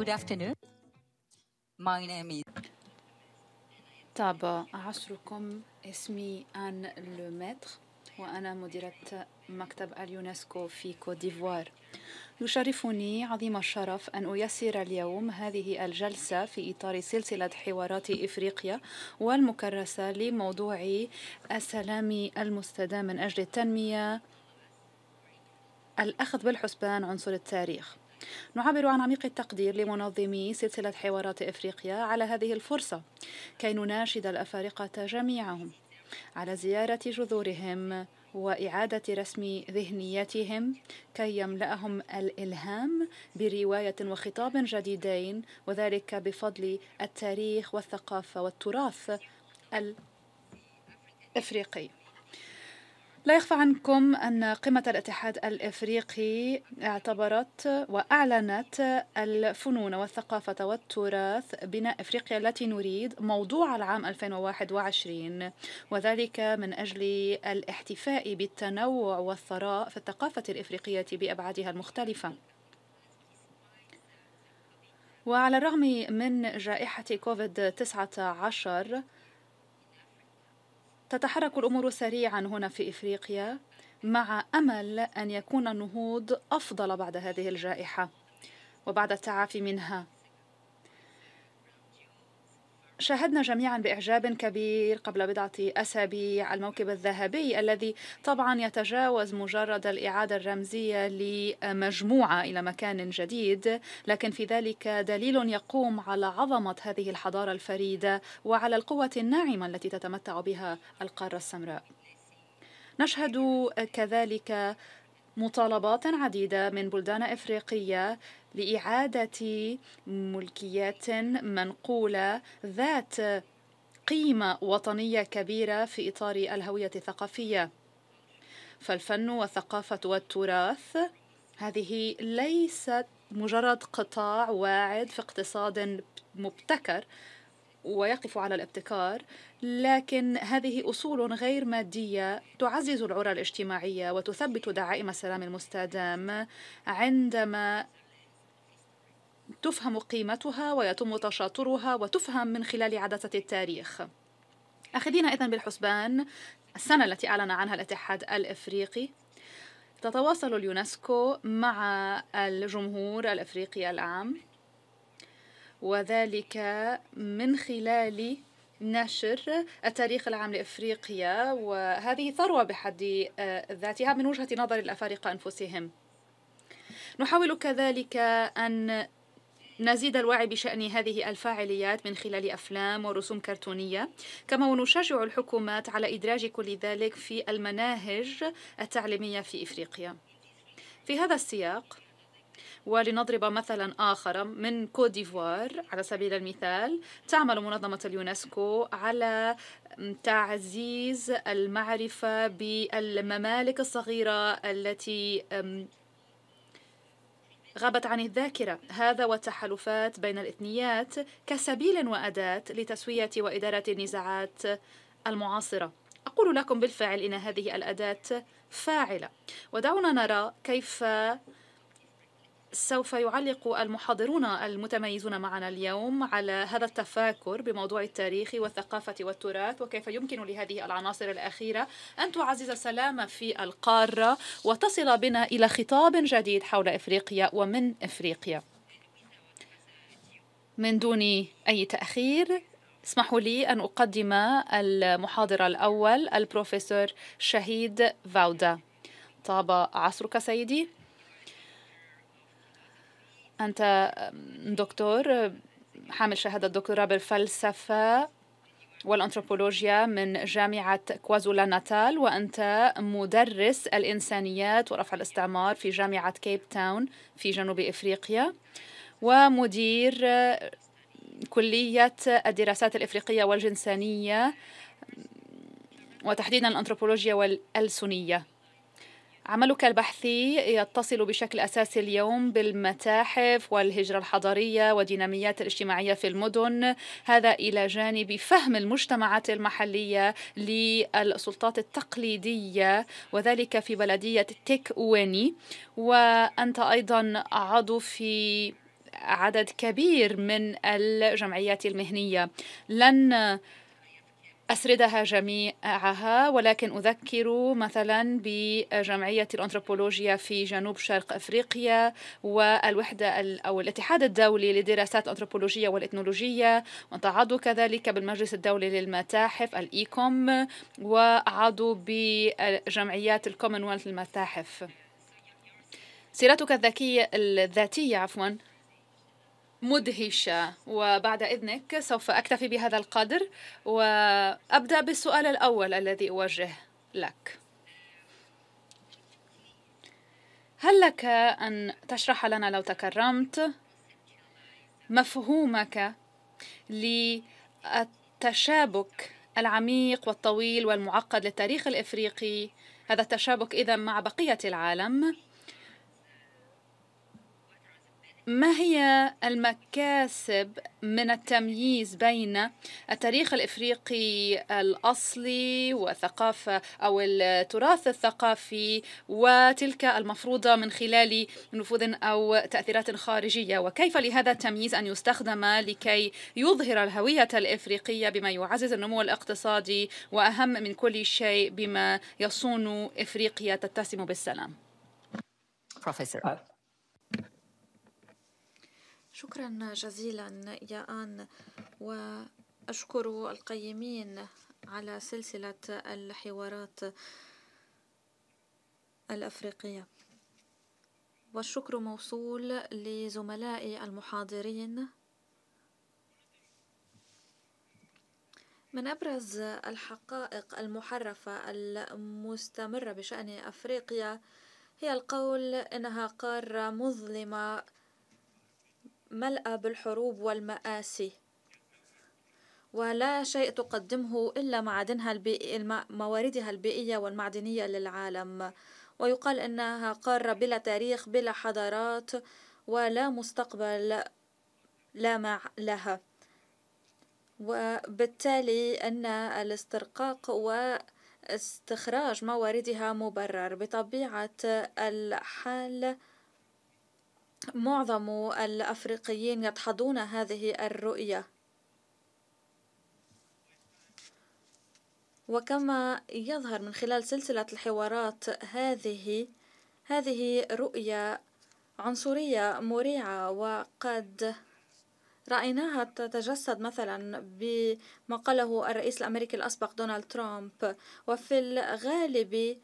Good afternoon. My name is طاب عصركم اسمي أن لومتر وأنا مديرة مكتب اليونسكو في كوت ديفوار يشرفني عظيم الشرف أن أيسر اليوم هذه الجلسة في إطار سلسلة حوارات إفريقيا والمكرسة لموضوع السلام المستدام من أجل التنمية الأخذ بالحسبان عنصر التاريخ نعبر عن عميق التقدير لمنظمي سلسلة حوارات إفريقيا على هذه الفرصة كي نناشد الأفارقة جميعهم على زيارة جذورهم وإعادة رسم ذهنيتهم كي يملأهم الإلهام برواية وخطاب جديدين وذلك بفضل التاريخ والثقافة والتراث الإفريقي لا يخفى عنكم أن قمة الاتحاد الإفريقي اعتبرت وأعلنت الفنون والثقافة والتراث بناء إفريقيا التي نريد موضوع العام 2021 وذلك من أجل الاحتفاء بالتنوع والثراء في الثقافة الإفريقية بأبعادها المختلفة وعلى الرغم من جائحة كوفيد 19 تتحرك الأمور سريعا هنا في إفريقيا مع أمل أن يكون النهوض أفضل بعد هذه الجائحة وبعد التعافي منها شاهدنا جميعا بإعجاب كبير قبل بضعة أسابيع الموكب الذهبي الذي طبعا يتجاوز مجرد الإعادة الرمزية لمجموعة إلى مكان جديد لكن في ذلك دليل يقوم على عظمة هذه الحضارة الفريدة وعلى القوة الناعمة التي تتمتع بها القارة السمراء نشهد كذلك مطالبات عديدة من بلدان إفريقية لإعادة ملكيات منقولة ذات قيمة وطنية كبيرة في إطار الهوية الثقافية فالفن والثقافة والتراث هذه ليست مجرد قطاع واعد في اقتصاد مبتكر ويقف على الابتكار لكن هذه أصول غير مادية تعزز العرى الاجتماعية وتثبت دعائم السلام المستدام عندما تفهم قيمتها ويتم تشاطرها وتفهم من خلال عدسة التاريخ أخذين إذا بالحسبان السنة التي أعلن عنها الاتحاد الإفريقي تتواصل اليونسكو مع الجمهور الإفريقي العام وذلك من خلال نشر التاريخ العام لافريقيا وهذه ثروه بحد آه، ذاتها من وجهه نظر الافارقه انفسهم. نحاول كذلك ان نزيد الوعي بشأن هذه الفاعليات من خلال أفلام ورسوم كرتونية كما ونشجع الحكومات على إدراج كل ذلك في المناهج التعليمية في إفريقيا في هذا السياق ولنضرب مثلا آخر من كوت ديفوار على سبيل المثال تعمل منظمة اليونسكو على تعزيز المعرفة بالممالك الصغيرة التي غابت عن الذاكرة هذا والتحالفات بين الإثنيات كسبيل وأداة لتسوية وإدارة النزاعات المعاصرة أقول لكم بالفعل إن هذه الأداة فاعلة ودعونا نرى كيف سوف يعلق المحاضرون المتميزون معنا اليوم على هذا التفاكر بموضوع التاريخ والثقافة والتراث وكيف يمكن لهذه العناصر الأخيرة أن تعزز السلام في القارة وتصل بنا إلى خطاب جديد حول إفريقيا ومن إفريقيا من دون أي تأخير اسمحوا لي أن أقدم المحاضر الأول البروفيسور شهيد فاودا طاب عصرك سيدي أنت دكتور حامل شهادة دكتوراه بالفلسفة والأنثروبولوجيا من جامعة كوازولا ناتال وأنت مدرس الإنسانيات ورفع الاستعمار في جامعة كيب تاون في جنوب إفريقيا ومدير كلية الدراسات الإفريقية والجنسانية وتحديدا الأنثروبولوجيا والألسنية عملك البحثي يتصل بشكل أساسي اليوم بالمتاحف والهجرة الحضارية وديناميات الاجتماعية في المدن هذا إلى جانب فهم المجتمعات المحلية للسلطات التقليدية وذلك في بلدية تيك ويني وأنت أيضا عضو في عدد كبير من الجمعيات المهنية لن أسردها جميعها ولكن أذكر مثلا بجمعية الأنثروبولوجيا في جنوب شرق أفريقيا والوحدة أو الاتحاد الدولي للدراسات الأنثروبولوجية والإثنولوجية وانت كذلك بالمجلس الدولي للمتاحف الإيكوم وعضو بجمعيات الكومنولث المتاحف سيرتك الذكية الذاتية عفوا مدهشة وبعد إذنك سوف أكتفي بهذا القدر وأبدأ بالسؤال الأول الذي أوجه لك هل لك أن تشرح لنا لو تكرمت مفهومك للتشابك العميق والطويل والمعقد للتاريخ الإفريقي هذا التشابك إذا مع بقية العالم ما هي المكاسب من التمييز بين التاريخ الافريقي الاصلي وثقافه او التراث الثقافي وتلك المفروضه من خلال نفوذ او تاثيرات خارجيه وكيف لهذا التمييز ان يستخدم لكي يظهر الهويه الافريقيه بما يعزز النمو الاقتصادي واهم من كل شيء بما يصون افريقيا تتسم بالسلام بروفيسور شكرا جزيلا يا آن وأشكر القيمين على سلسلة الحوارات الأفريقية والشكر موصول لزملائي المحاضرين من أبرز الحقائق المحرفة المستمرة بشأن أفريقيا هي القول إنها قارة مظلمة ملأ بالحروب والمآسي ولا شيء تقدمه إلا معادنها البيئي مواردها البيئية والمعدنية للعالم ويقال إنها قارة بلا تاريخ بلا حضارات ولا مستقبل لامع لها وبالتالي أن الاسترقاق واستخراج مواردها مبرر بطبيعة الحال معظم الأفريقيين يدحضون هذه الرؤية وكما يظهر من خلال سلسلة الحوارات هذه هذه رؤية عنصرية مريعة وقد رأيناها تتجسد مثلا بما قاله الرئيس الأمريكي الأسبق دونالد ترامب وفي الغالب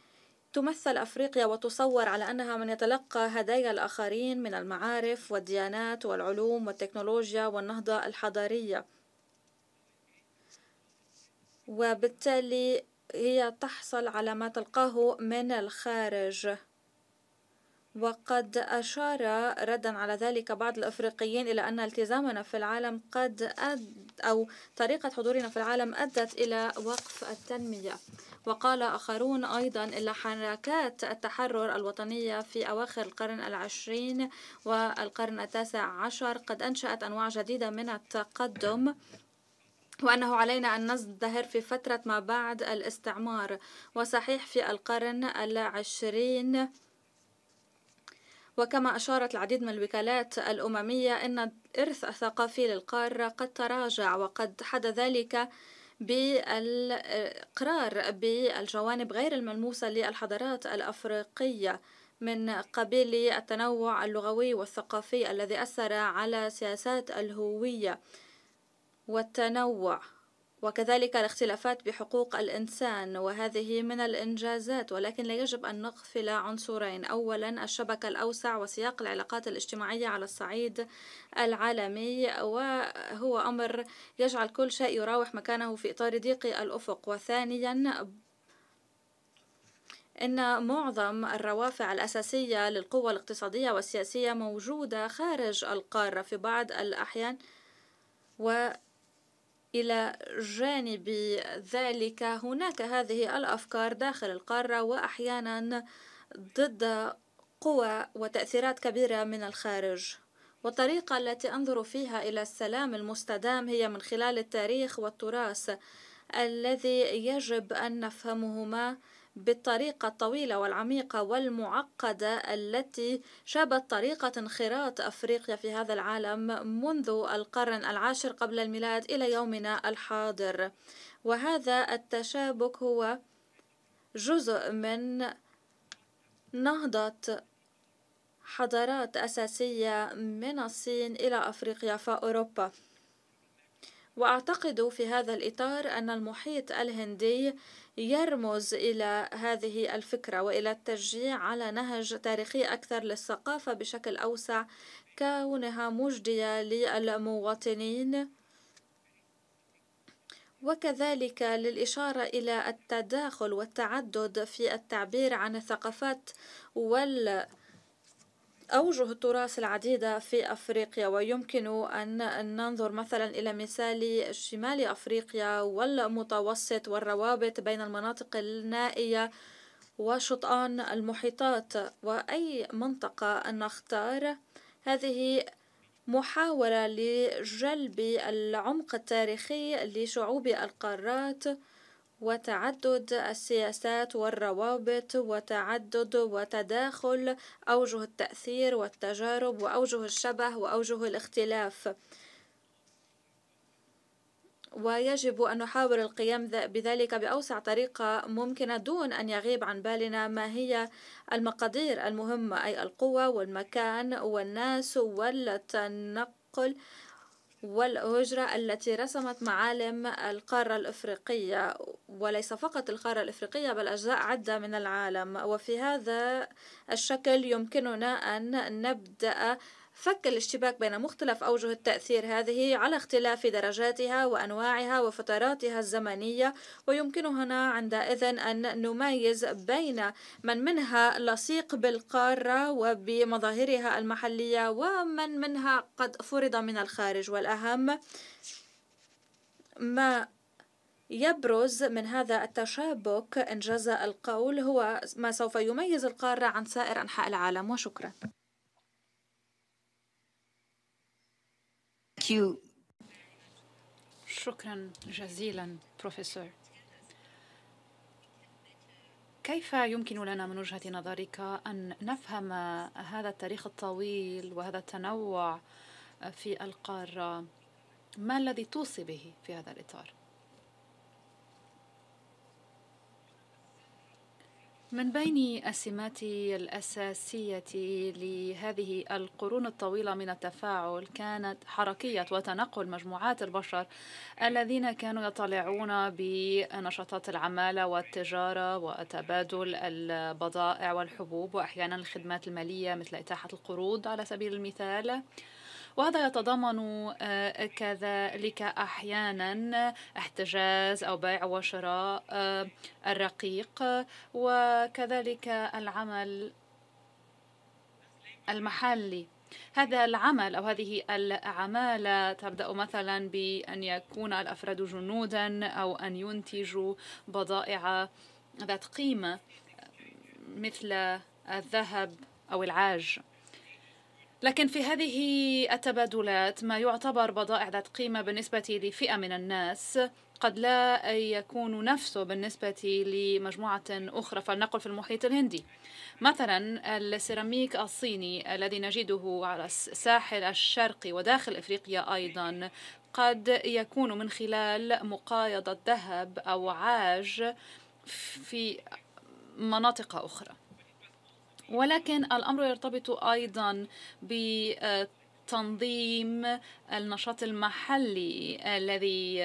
تمثل أفريقيا وتصور على أنها من يتلقى هدايا الآخرين من المعارف والديانات والعلوم والتكنولوجيا والنهضة الحضارية وبالتالي هي تحصل على ما تلقاه من الخارج وقد أشار ردا على ذلك بعض الأفريقيين إلى أن التزامنا في العالم قد أد أو طريقة حضورنا في العالم أدت إلى وقف التنمية وقال آخرون أيضا إلا حركات التحرر الوطنية في أواخر القرن العشرين والقرن التاسع عشر قد أنشأت أنواع جديدة من التقدم وأنه علينا أن نزدهر في فترة ما بعد الاستعمار وصحيح في القرن العشرين وكما أشارت العديد من الوكالات الأممية أن الإرث الثقافي للقارة قد تراجع وقد حدث ذلك بالقرار بالجوانب غير الملموسة للحضارات الأفريقية من قبيل التنوع اللغوي والثقافي الذي أثر على سياسات الهوية والتنوع وكذلك الاختلافات بحقوق الإنسان وهذه من الإنجازات ولكن لا يجب أن نغفل عنصرين أولا الشبكة الأوسع وسياق العلاقات الاجتماعية على الصعيد العالمي وهو أمر يجعل كل شيء يراوح مكانه في إطار ضيق الأفق وثانيا إن معظم الروافع الأساسية للقوة الاقتصادية والسياسية موجودة خارج القارة في بعض الأحيان و إلى جانب ذلك هناك هذه الأفكار داخل القارة وأحيانا ضد قوى وتأثيرات كبيرة من الخارج والطريقة التي أنظر فيها إلى السلام المستدام هي من خلال التاريخ والتراث الذي يجب أن نفهمهما بالطريقة الطويلة والعميقة والمعقدة التي شابت طريقة انخراط أفريقيا في هذا العالم منذ القرن العاشر قبل الميلاد إلى يومنا الحاضر وهذا التشابك هو جزء من نهضة حضارات أساسية من الصين إلى أفريقيا فأوروبا وأعتقد في هذا الإطار أن المحيط الهندي يرمز إلى هذه الفكرة وإلى التشجيع على نهج تاريخي أكثر للثقافة بشكل أوسع كونها مجدية للمواطنين وكذلك للإشارة إلى التداخل والتعدد في التعبير عن الثقافات وال أوجه التراث العديدة في أفريقيا ويمكن أن ننظر مثلا إلى مثال شمال أفريقيا والمتوسط والروابط بين المناطق النائية وشطآن المحيطات وأي منطقة نختار هذه محاولة لجلب العمق التاريخي لشعوب القارات وتعدد السياسات والروابط وتعدد وتداخل أوجه التأثير والتجارب وأوجه الشبه وأوجه الاختلاف ويجب أن نحاول القيام بذلك بأوسع طريقة ممكنة دون أن يغيب عن بالنا ما هي المقادير المهمة أي القوة والمكان والناس والتنقل والهجرة التي رسمت معالم القارة الإفريقية وليس فقط القارة الإفريقية بل أجزاء عدة من العالم وفي هذا الشكل يمكننا أن نبدأ فك الاشتباك بين مختلف أوجه التأثير هذه على اختلاف درجاتها وأنواعها وفتراتها الزمنية ويمكننا عندئذ أن نميز بين من منها لصيق بالقارة وبمظاهرها المحلية ومن منها قد فرض من الخارج والأهم ما يبرز من هذا التشابك إنجاز القول هو ما سوف يميز القارة عن سائر أنحاء العالم وشكرا you. شكرا جزيلا بروفيسور كيف يمكن لنا من وجهة نظرك أن نفهم هذا التاريخ الطويل وهذا التنوع في القارة ما الذي توصي به في هذا الإطار؟ من بين السمات الأساسية لهذه القرون الطويلة من التفاعل كانت حركية وتنقل مجموعات البشر الذين كانوا يطلعون بنشاطات العمالة والتجارة وتبادل البضائع والحبوب وأحيانا الخدمات المالية مثل إتاحة القروض على سبيل المثال وهذا يتضمن آه، كذلك أحيانا احتجاز أو بيع وشراء آه، الرقيق وكذلك العمل المحلي هذا العمل أو هذه العمالة تبدأ مثلا بأن يكون الأفراد جنودا أو أن ينتجوا بضائع ذات قيمة مثل الذهب أو العاج لكن في هذه التبادلات ما يعتبر بضائع ذات قيمة بالنسبة لفئة من الناس قد لا يكون نفسه بالنسبة لمجموعة أخرى فلنقل في المحيط الهندي مثلا السيراميك الصيني الذي نجده على الساحل الشرقي وداخل إفريقيا أيضا قد يكون من خلال مقايضة ذهب أو عاج في مناطق أخرى ولكن الأمر يرتبط أيضا بتنظيم النشاط المحلي الذي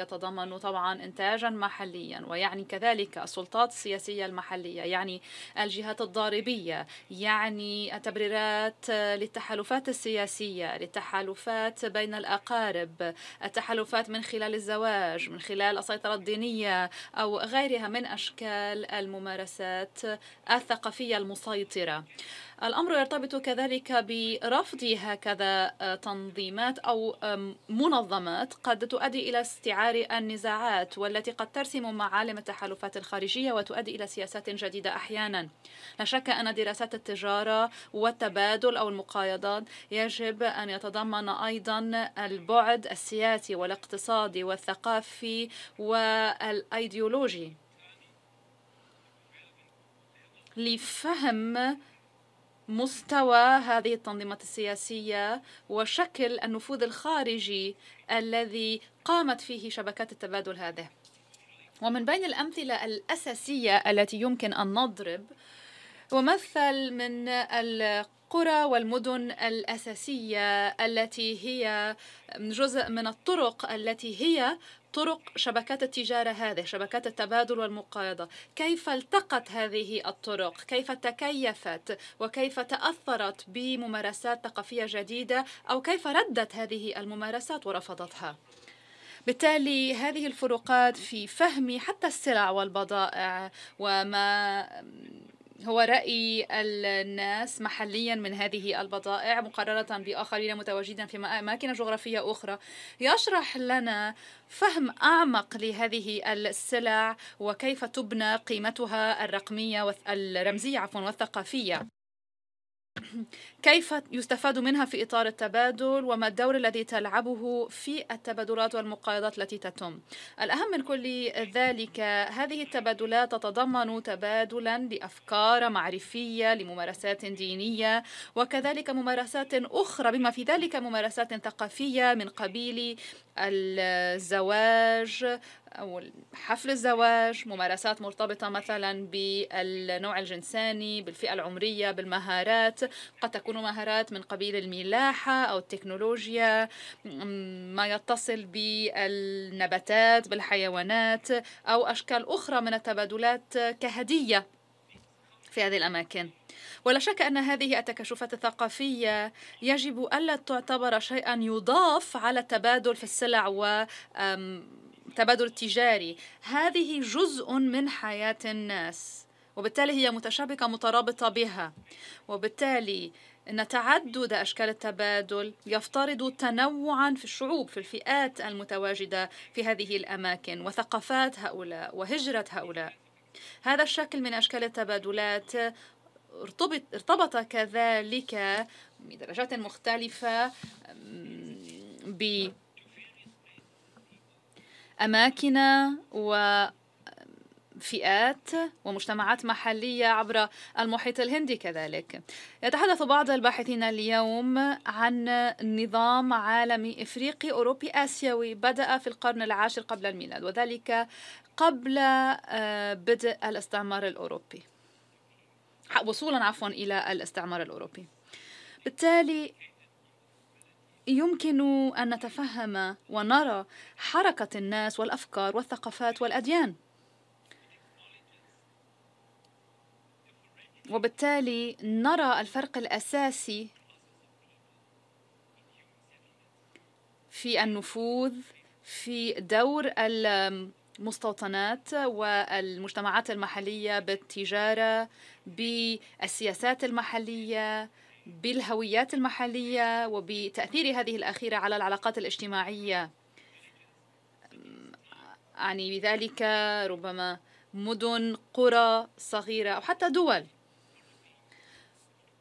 يتضمن طبعا انتاجا محليا ويعني كذلك السلطات السياسيه المحليه يعني الجهات الضاربيه يعني التبريرات للتحالفات السياسيه للتحالفات بين الاقارب التحالفات من خلال الزواج من خلال السيطره الدينيه او غيرها من اشكال الممارسات الثقافيه المسيطره الامر يرتبط كذلك برفض هكذا تنظيمات أو منظمات قد تؤدي إلى استعار النزاعات والتي قد ترسم معالم التحالفات الخارجية وتؤدي إلى سياسات جديدة أحيانا لا شك أن دراسات التجارة والتبادل أو المقايضات يجب أن يتضمن أيضا البعد السياسي والاقتصادي والثقافي والأيديولوجي لفهم مستوى هذه التنظيمات السياسية وشكل النفوذ الخارجي الذي قامت فيه شبكات التبادل هذه ومن بين الأمثلة الأساسية التي يمكن أن نضرب ومثل من القرى والمدن الأساسية التي هي جزء من الطرق التي هي طرق شبكات التجارة هذه شبكات التبادل والمقايضة كيف التقت هذه الطرق كيف تكيفت وكيف تأثرت بممارسات ثقافية جديدة أو كيف ردت هذه الممارسات ورفضتها بالتالي هذه الفروقات في فهم حتى السلع والبضائع وما هو رأي الناس محليا من هذه البضائع مقارنة بآخرين متواجدا في أماكن جغرافية أخرى يشرح لنا فهم أعمق لهذه السلع وكيف تبنى قيمتها الرقمية والرمزية عفوا والثقافية كيف يستفاد منها في إطار التبادل وما الدور الذي تلعبه في التبادلات والمقايضات التي تتم الأهم من كل ذلك هذه التبادلات تتضمن تبادلا لأفكار معرفية لممارسات دينية وكذلك ممارسات أخرى بما في ذلك ممارسات ثقافية من قبيل الزواج أو حفل الزواج ممارسات مرتبطة مثلا بالنوع الجنساني بالفئة العمرية بالمهارات قد تكون مهارات من قبيل الملاحة أو التكنولوجيا ما يتصل بالنباتات بالحيوانات أو أشكال أخرى من التبادلات كهدية في هذه الأماكن ولا شك أن هذه التكشفات الثقافية يجب ألا تعتبر شيئا يضاف على التبادل في السلع و تبادل تجاري هذه جزء من حياة الناس وبالتالي هي متشابكة مترابطة بها وبالتالي أن تعدد أشكال التبادل يفترض تنوعا في الشعوب في الفئات المتواجدة في هذه الأماكن وثقافات هؤلاء وهجرة هؤلاء هذا الشكل من أشكال التبادلات ارتبط, ارتبط كذلك بدرجات مختلفة ب أماكن و فئات ومجتمعات محلية عبر المحيط الهندي كذلك يتحدث بعض الباحثين اليوم عن نظام عالمي إفريقي أوروبي آسيوي بدأ في القرن العاشر قبل الميلاد وذلك قبل آه، بدء الاستعمار الأوروبي وصولا عفوا إلى الاستعمار الأوروبي بالتالي يمكن أن نتفهم ونرى حركة الناس والأفكار والثقافات والأديان وبالتالي نرى الفرق الأساسي في النفوذ في دور المستوطنات والمجتمعات المحلية بالتجارة بالسياسات المحلية بالهويات المحلية وبتأثير هذه الأخيرة على العلاقات الاجتماعية أعني بذلك ربما مدن قرى صغيرة أو حتى دول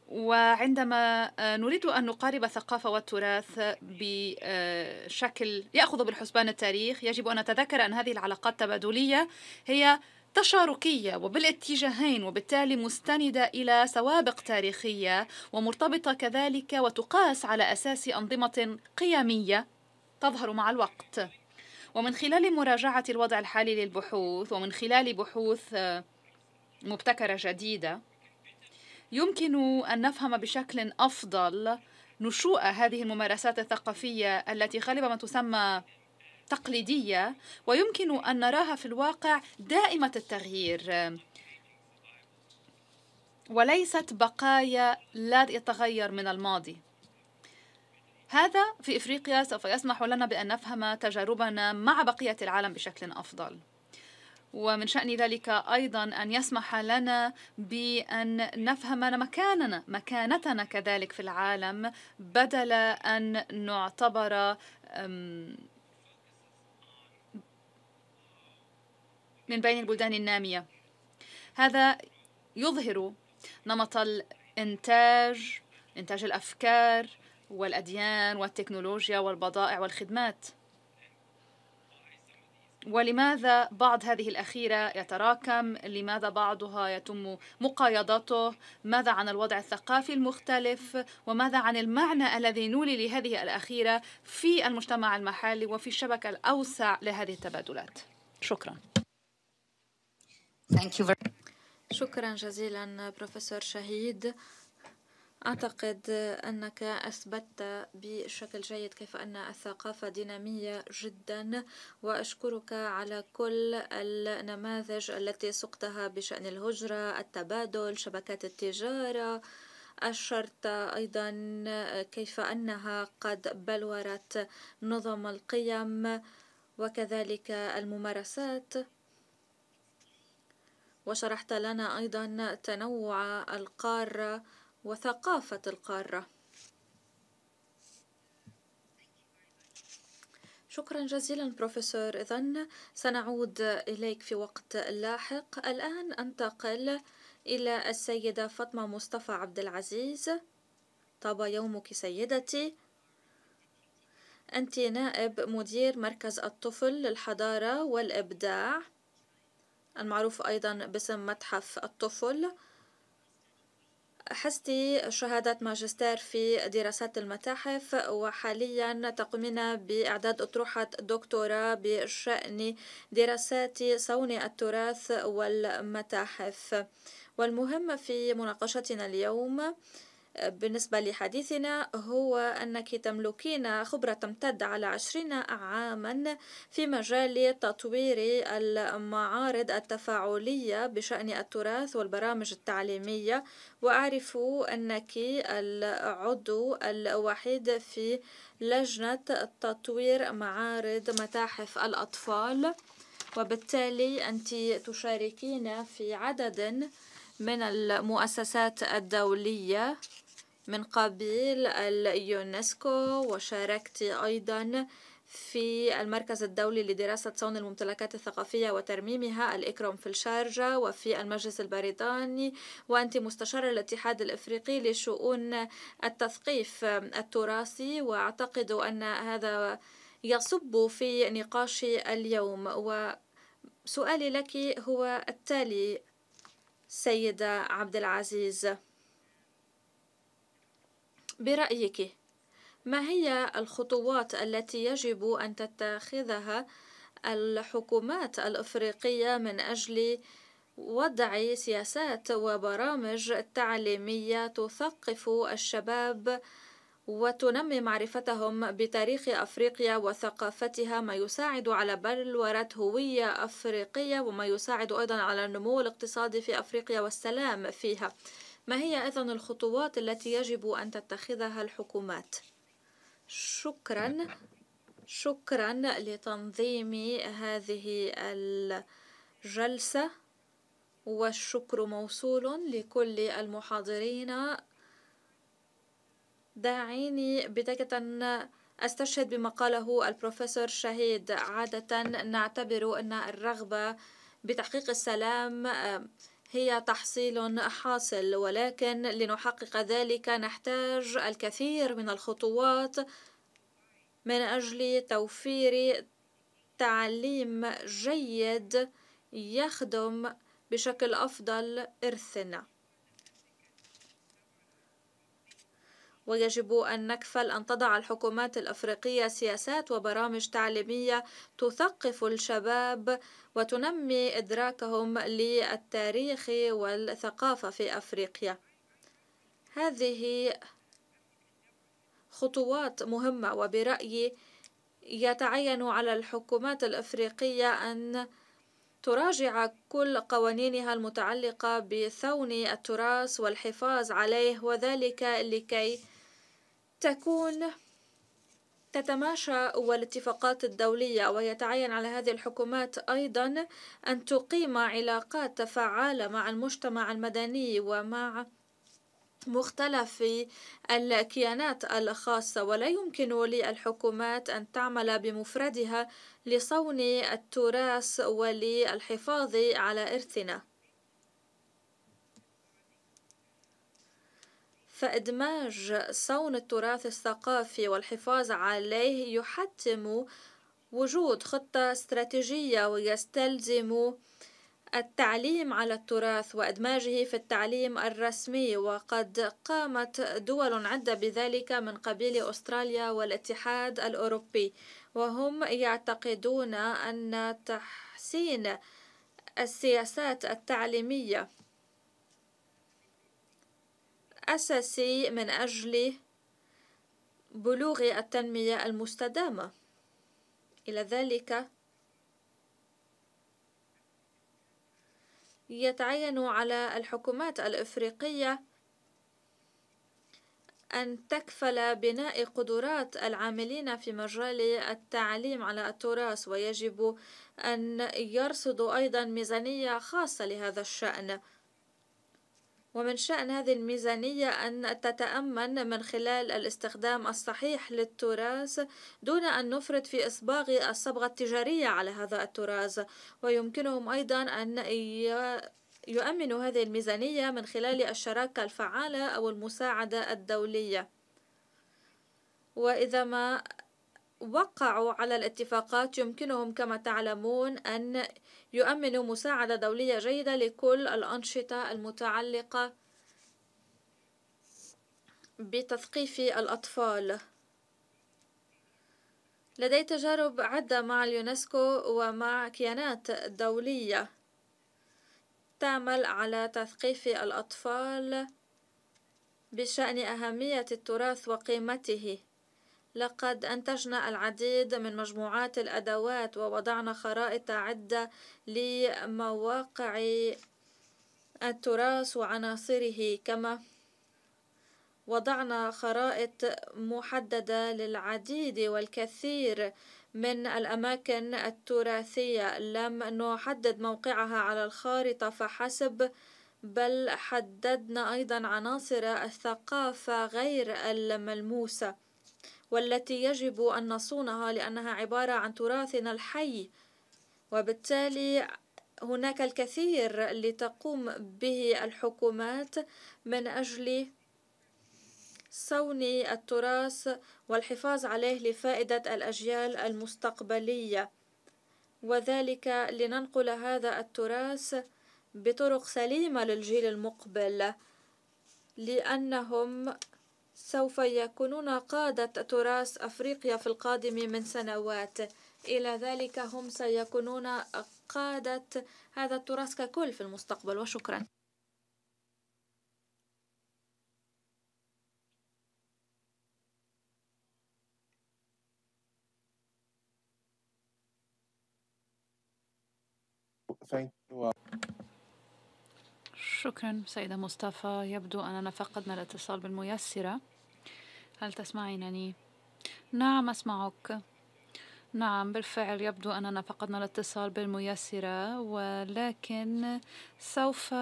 وعندما أه، نريد أن نقارب الثقافة والتراث بشكل أه، يأخذ بالحسبان التاريخ يجب أن نتذكر أن هذه العلاقات التبادلية هي تشاركية وبالاتجاهين وبالتالي مستندة إلى سوابق تاريخية ومرتبطة كذلك وتقاس على أساس أنظمة قيمية تظهر مع الوقت ومن خلال مراجعة الوضع الحالي للبحوث ومن خلال بحوث آه، مبتكرة جديدة يمكن أن نفهم بشكل أفضل نشوء هذه الممارسات الثقافية التي غالبا ما تسمى تقليدية ويمكن أن نراها في الواقع دائمة التغيير وليست بقايا لا يتغير من الماضي هذا في افريقيا سوف يسمح لنا بان نفهم تجاربنا مع بقيه العالم بشكل افضل ومن شان ذلك ايضا ان يسمح لنا بان نفهم مكاننا مكانتنا كذلك في العالم بدل ان نعتبر من بين البلدان النامية هذا يظهر نمط الإنتاج إنتاج الأفكار والأديان والتكنولوجيا والبضائع والخدمات ولماذا بعض هذه الأخيرة يتراكم لماذا بعضها يتم مقايضته ماذا عن الوضع الثقافي المختلف وماذا عن المعنى الذي نولي لهذه الأخيرة في المجتمع المحلي وفي الشبكة الأوسع لهذه التبادلات شكراً Thank you very شكرا جزيلا بروفيسور شهيد أعتقد أنك أثبتت بشكل جيد كيف أن الثقافة دينامية جدا وأشكرك على كل النماذج التي سقتها بشأن الهجرة التبادل شبكات التجارة أشرت أيضا كيف أنها قد بلورت نظم القيم وكذلك الممارسات وشرحت لنا أيضا تنوع القارة وثقافة القارة شكرا جزيلا بروفيسور إذا سنعود إليك في وقت لاحق الآن أنتقل إلى السيدة فاطمة مصطفى عبد العزيز طاب يومك سيدتي أنت نائب مدير مركز الطفل للحضارة والإبداع المعروف أيضا باسم متحف الطفل حستي شهادة ماجستير في دراسات المتاحف وحاليا تقومين بإعداد أطروحة دكتوراه بشأن دراسات صون التراث والمتاحف والمهم في مناقشتنا اليوم بالنسبة لحديثنا هو أنك تملكين خبرة تمتد على عشرين عاما في مجال تطوير المعارض التفاعلية بشأن التراث والبرامج التعليمية وأعرف أنك العضو الوحيد في لجنة تطوير معارض متاحف الأطفال وبالتالي أنت تشاركين في عدد من المؤسسات الدولية من قبيل اليونسكو وشاركت أيضا في المركز الدولي لدراسة صون الممتلكات الثقافية وترميمها الإكرم في الشارجة وفي المجلس البريطاني وأنت مستشارة الاتحاد الإفريقي لشؤون التثقيف التراثي وأعتقد أن هذا يصب في نقاش اليوم وسؤالي لك هو التالي سيدة عبد العزيز برأيك ما هي الخطوات التي يجب أن تتخذها الحكومات الأفريقية من أجل وضع سياسات وبرامج تعليمية تثقف الشباب وتنمي معرفتهم بتاريخ أفريقيا وثقافتها ما يساعد على بلورة هوية أفريقية وما يساعد أيضا على النمو الاقتصادي في أفريقيا والسلام فيها ما هي إذن الخطوات التي يجب أن تتخذها الحكومات؟ شكرا شكرا لتنظيم هذه الجلسة والشكر موصول لكل المحاضرين داعيني بداية أستشهد بما قاله البروفيسور شهيد عادة نعتبر أن الرغبة بتحقيق السلام هي تحصيل حاصل ولكن لنحقق ذلك نحتاج الكثير من الخطوات من أجل توفير تعليم جيد يخدم بشكل أفضل إرثنا ويجب أن نكفل أن تضع الحكومات الأفريقية سياسات وبرامج تعليمية تثقف الشباب وتنمي إدراكهم للتاريخ والثقافة في أفريقيا هذه خطوات مهمة وبرأيي يتعين على الحكومات الأفريقية أن تراجع كل قوانينها المتعلقة بثون التراث والحفاظ عليه وذلك لكي تكون تتماشى والاتفاقات الدولية ويتعين على هذه الحكومات أيضا أن تقيم علاقات فعالة مع المجتمع المدني ومع مختلف الكيانات الخاصة ولا يمكن للحكومات أن تعمل بمفردها لصون التراث وللحفاظ على إرثنا فإدماج صون التراث الثقافي والحفاظ عليه يحتم وجود خطة استراتيجية ويستلزم التعليم على التراث وإدماجه في التعليم الرسمي وقد قامت دول عدة بذلك من قبيل أستراليا والاتحاد الأوروبي وهم يعتقدون أن تحسين السياسات التعليمية أساسي من أجل بلوغ التنمية المستدامة إلى ذلك يتعين على الحكومات الإفريقية أن تكفل بناء قدرات العاملين في مجال التعليم على التراث ويجب أن يرصدوا أيضا ميزانية خاصة لهذا الشأن ومن شأن هذه الميزانية أن تتأمن من خلال الاستخدام الصحيح للتراث دون أن نفرط في إصباغ الصبغة التجارية على هذا التراث ويمكنهم أيضا أن يؤمن هذه الميزانية من خلال الشراكة الفعالة أو المساعدة الدولية وإذا ما وقعوا على الاتفاقات يمكنهم كما تعلمون أن يؤمن مساعدة دولية جيدة لكل الأنشطة المتعلقة بتثقيف الأطفال لدي تجارب عدة مع اليونسكو ومع كيانات دولية تعمل على تثقيف الأطفال بشأن أهمية التراث وقيمته لقد أنتجنا العديد من مجموعات الأدوات ووضعنا خرائط عدة لمواقع التراث وعناصره كما وضعنا خرائط محددة للعديد والكثير من الأماكن التراثية لم نحدد موقعها على الخارطة فحسب بل حددنا أيضا عناصر الثقافة غير الملموسة والتي يجب أن نصونها لأنها عبارة عن تراثنا الحي وبالتالي هناك الكثير لتقوم به الحكومات من أجل صون التراث والحفاظ عليه لفائدة الأجيال المستقبلية وذلك لننقل هذا التراث بطرق سليمة للجيل المقبل لأنهم سوف يكونون قادة تراث أفريقيا في القادم من سنوات إلى ذلك هم سيكونون قادة هذا التراث ككل في المستقبل وشكرا Thank you. شكرا سيدة مصطفى يبدو أننا فقدنا الاتصال بالميسرة هل تسمعينني؟ نعم أسمعك نعم بالفعل يبدو أننا فقدنا الاتصال بالميسرة ولكن سوف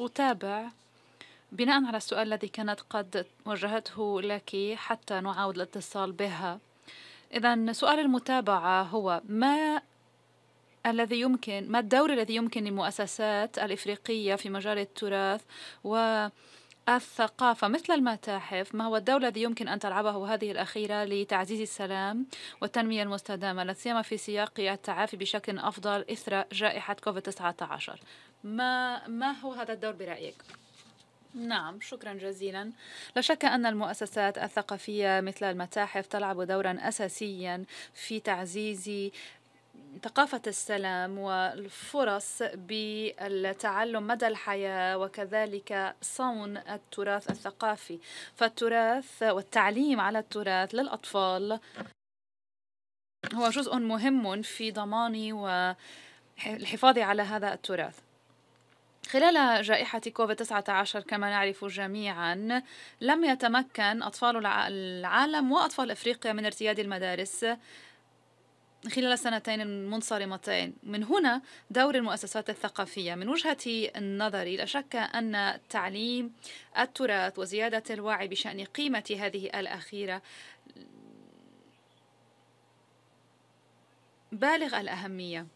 أتابع بناء على السؤال الذي كانت قد وجهته لك حتى نعاود الاتصال بها إذا سؤال المتابعة هو ما الذي يمكن ما الدور الذي يمكن للمؤسسات الإفريقية في مجال التراث و الثقافة مثل المتاحف ما هو الدور الذي يمكن أن تلعبه هذه الأخيرة لتعزيز السلام والتنمية المستدامة لا سيما في سياق التعافي بشكل أفضل إثر جائحة كوفيد 19 ما ما هو هذا الدور برأيك؟ نعم شكرا جزيلا لا شك أن المؤسسات الثقافية مثل المتاحف تلعب دورا أساسيا في تعزيز ثقافة السلام والفرص بالتعلم مدى الحياة وكذلك صون التراث الثقافي فالتراث والتعليم على التراث للأطفال هو جزء مهم في ضمان والحفاظ على هذا التراث خلال جائحة كوفيد 19 كما نعرف جميعا لم يتمكن أطفال العالم وأطفال أفريقيا من ارتياد المدارس خلال السنتين المنصرمتين من هنا دور المؤسسات الثقافية من وجهة نظري لا شك أن تعليم التراث وزيادة الوعي بشأن قيمة هذه الأخيرة بالغ الأهمية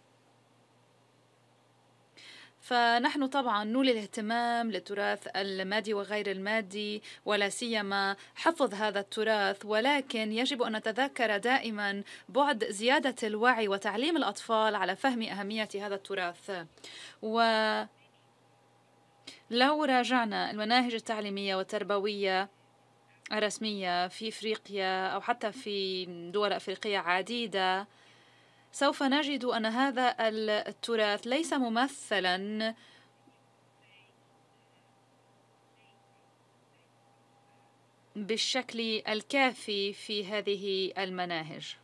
فنحن طبعا نولي الاهتمام للتراث المادي وغير المادي ولا سيما حفظ هذا التراث ولكن يجب ان نتذكر دائما بعد زياده الوعي وتعليم الاطفال على فهم اهميه هذا التراث و لو راجعنا المناهج التعليميه والتربويه الرسمية في إفريقيا أو حتى في دول أفريقية عديدة سوف نجد أن هذا التراث ليس ممثلا بالشكل الكافي في هذه المناهج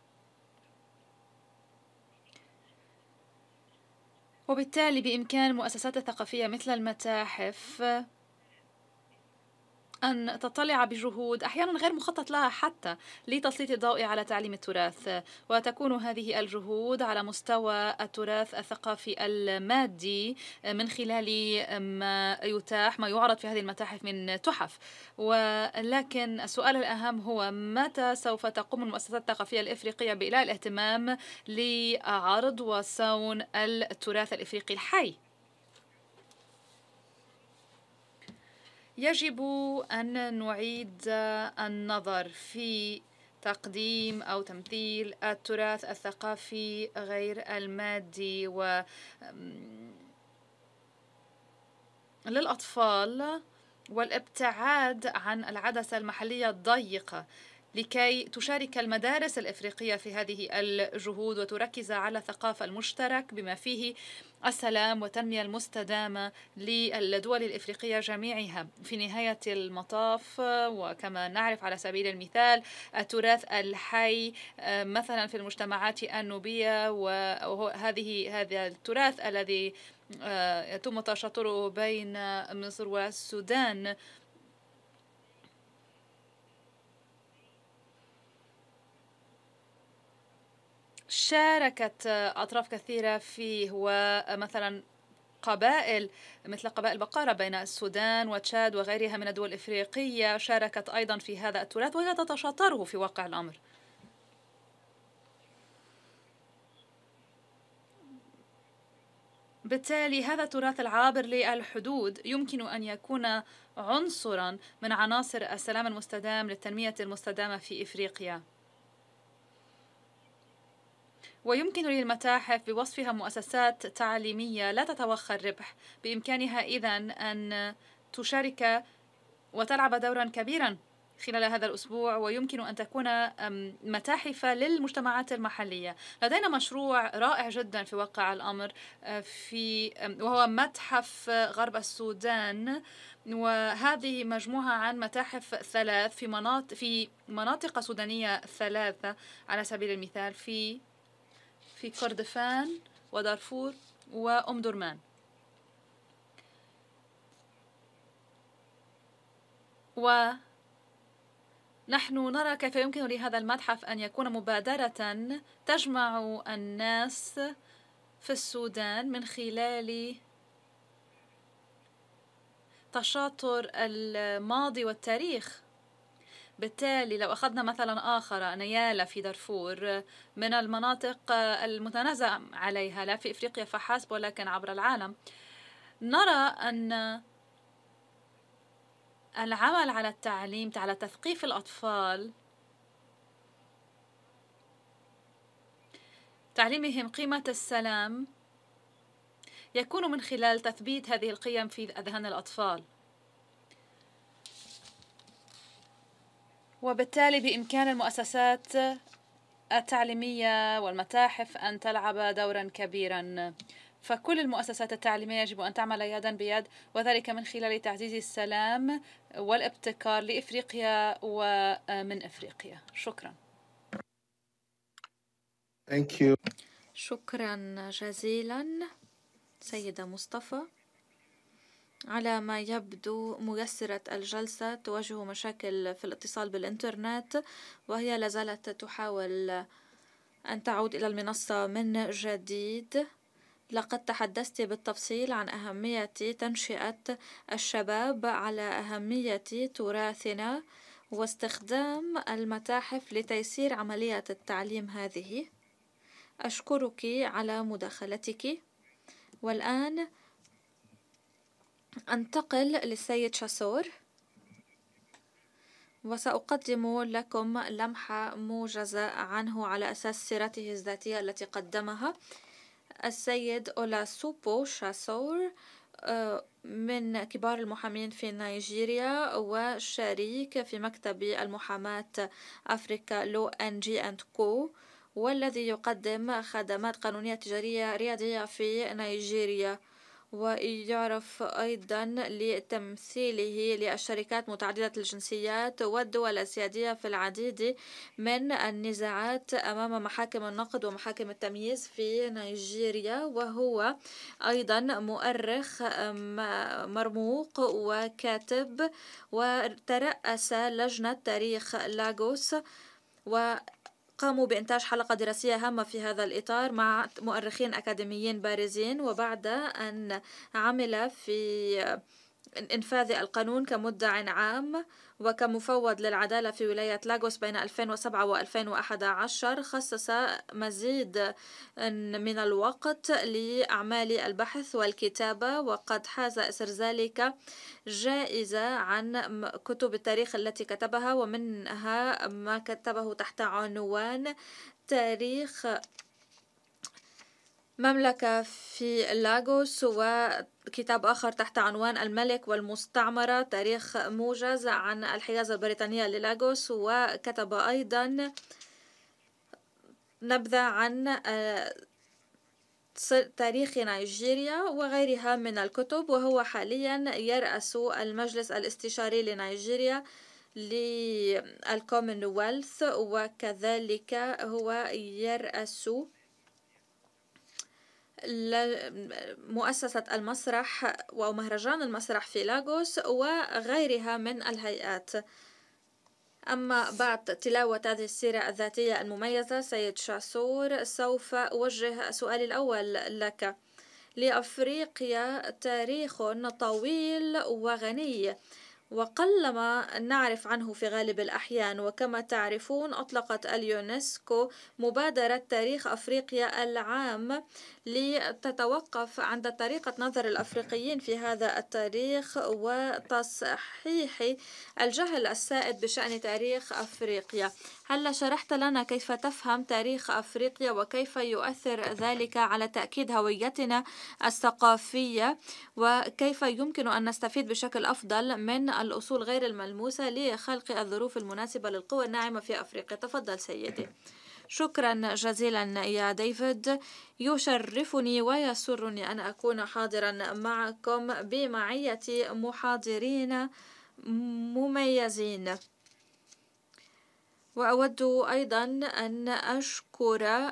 وبالتالي بإمكان مؤسسات ثقافية مثل المتاحف أن تطلع بجهود أحيانا غير مخطط لها حتى لتسليط الضوء على تعليم التراث وتكون هذه الجهود على مستوى التراث الثقافي المادي من خلال ما يتاح ما يعرض في هذه المتاحف من تحف ولكن السؤال الأهم هو متى سوف تقوم المؤسسات الثقافية الإفريقية بإلاء الاهتمام لعرض وصون التراث الإفريقي الحي يجب أن نعيد النظر في تقديم أو تمثيل التراث الثقافي غير المادي و للأطفال والابتعاد عن العدسة المحلية الضيقة لكي تشارك المدارس الافريقيه في هذه الجهود وتركز على ثقافه المشترك بما فيه السلام والتنميه المستدامه للدول الافريقيه جميعها في نهايه المطاف وكما نعرف على سبيل المثال التراث الحي مثلا في المجتمعات النوبيه وهذه هذا التراث الذي آه، يتم تشاطره بين مصر والسودان شاركت أطراف كثيرة فيه ومثلا قبائل مثل قبائل بقارة بين السودان وتشاد وغيرها من الدول الإفريقية شاركت أيضا في هذا التراث وهي تتشاطره في واقع الأمر بالتالي هذا التراث العابر للحدود يمكن أن يكون عنصرا من عناصر السلام المستدام للتنمية المستدامة في إفريقيا ويمكن للمتاحف بوصفها مؤسسات تعليمية لا تتوخى الربح بإمكانها إذا أن تشارك وتلعب دورا كبيرا خلال هذا الأسبوع ويمكن أن تكون متاحف للمجتمعات المحلية لدينا مشروع رائع جدا في واقع الأمر أه، في وهو متحف غرب السودان وهذه مجموعة عن متاحف ثلاث في مناطق في مناطق سودانية ثلاثة على سبيل المثال في في كردفان ودارفور وأم درمان ونحن نرى كيف يمكن لهذا المتحف أن يكون مبادرة تجمع الناس في السودان من خلال تشاطر الماضي والتاريخ بالتالي لو أخذنا مثلا آخر نيالا في دارفور من المناطق المتنازع عليها لا في إفريقيا فحسب ولكن عبر العالم نرى أن العمل على التعليم على تثقيف الأطفال تعليمهم قيمة السلام يكون من خلال تثبيت هذه القيم في أذهان الأطفال وبالتالي بإمكان المؤسسات التعليمية والمتاحف أن تلعب دورا كبيرا فكل المؤسسات التعليمية يجب أن تعمل يدا بيد وذلك من خلال تعزيز السلام والابتكار لإفريقيا ومن إفريقيا شكرا Thank you. شكرا جزيلا سيدة مصطفى على ما يبدو ميسرة الجلسة تواجه مشاكل في الاتصال بالإنترنت وهي لازالت تحاول أن تعود إلى المنصة من جديد لقد تحدثت بالتفصيل عن أهمية تنشئة الشباب على أهمية تراثنا واستخدام المتاحف لتيسير عملية التعليم هذه أشكرك على مداخلتك والآن أنتقل للسيد شاسور وسأقدم لكم لمحة موجزة عنه على أساس سيرته الذاتية التي قدمها السيد أولا سوبو شاسور آه، من كبار المحامين في نيجيريا وشريك في مكتب المحاماة أفريكا لو أن جي أند كو والذي يقدم خدمات قانونية تجارية ريادية في نيجيريا ويعرف أيضا لتمثيله للشركات متعددة الجنسيات والدول السيادية في العديد من النزاعات أمام محاكم النقد ومحاكم التمييز في نيجيريا وهو أيضا مؤرخ مرموق وكاتب وترأس لجنة تاريخ لاغوس و قاموا بإنتاج حلقة دراسية هامة في هذا الإطار مع مؤرخين أكاديميين بارزين وبعد أن عمل في انفاذ القانون كمدع عام وكمفوض للعدالة في ولاية لاغوس بين 2007 و 2011 خصص مزيد من الوقت لأعمال البحث والكتابة وقد حاز إسر ذلك جائزة عن كتب التاريخ التي كتبها ومنها ما كتبه تحت عنوان تاريخ مملكة في لاغوس وكتاب آخر تحت عنوان الملك والمستعمرة تاريخ موجز عن الحيازة البريطانية للاغوس وكتب أيضا نبذة عن آه، تاريخ نيجيريا وغيرها من الكتب وهو حاليا يرأس المجلس الاستشاري لنيجيريا للكومنولث وكذلك هو يرأس مؤسسة المسرح ومهرجان المسرح في لاغوس وغيرها من الهيئات أما بعد تلاوة هذه السيرة الذاتية المميزة سيد شاسور سوف أوجه سؤالي الأول لك لأفريقيا تاريخ طويل وغني وقلما نعرف عنه في غالب الأحيان وكما تعرفون أطلقت اليونسكو مبادرة تاريخ أفريقيا العام لتتوقف عند طريقة نظر الأفريقيين في هذا التاريخ وتصحيح الجهل السائد بشأن تاريخ أفريقيا هل شرحت لنا كيف تفهم تاريخ أفريقيا وكيف يؤثر ذلك على تأكيد هويتنا الثقافية وكيف يمكن أن نستفيد بشكل أفضل من الأصول غير الملموسة لخلق الظروف المناسبة للقوى الناعمة في أفريقيا تفضل سيدي شكرا جزيلا يا ديفيد يشرفني ويسرني أن أكون حاضرا معكم بمعية محاضرين مميزين وأود أيضا أن أشكر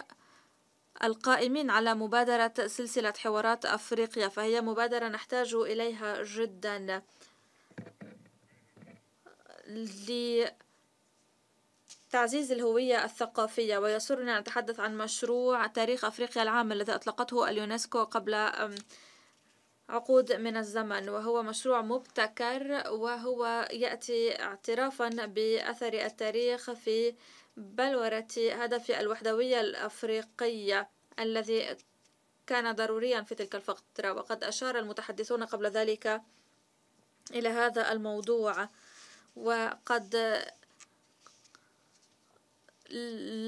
القائمين على مبادرة سلسلة حوارات أفريقيا فهي مبادرة نحتاج إليها جدا لي تعزيز الهوية الثقافية ويسرني أن أتحدث عن مشروع تاريخ أفريقيا العام الذي أطلقته اليونسكو قبل عقود من الزمن وهو مشروع مبتكر وهو يأتي اعترافا بأثر التاريخ في بلورة هدف الوحدوية الأفريقية الذي كان ضروريا في تلك الفترة وقد أشار المتحدثون قبل ذلك إلى هذا الموضوع وقد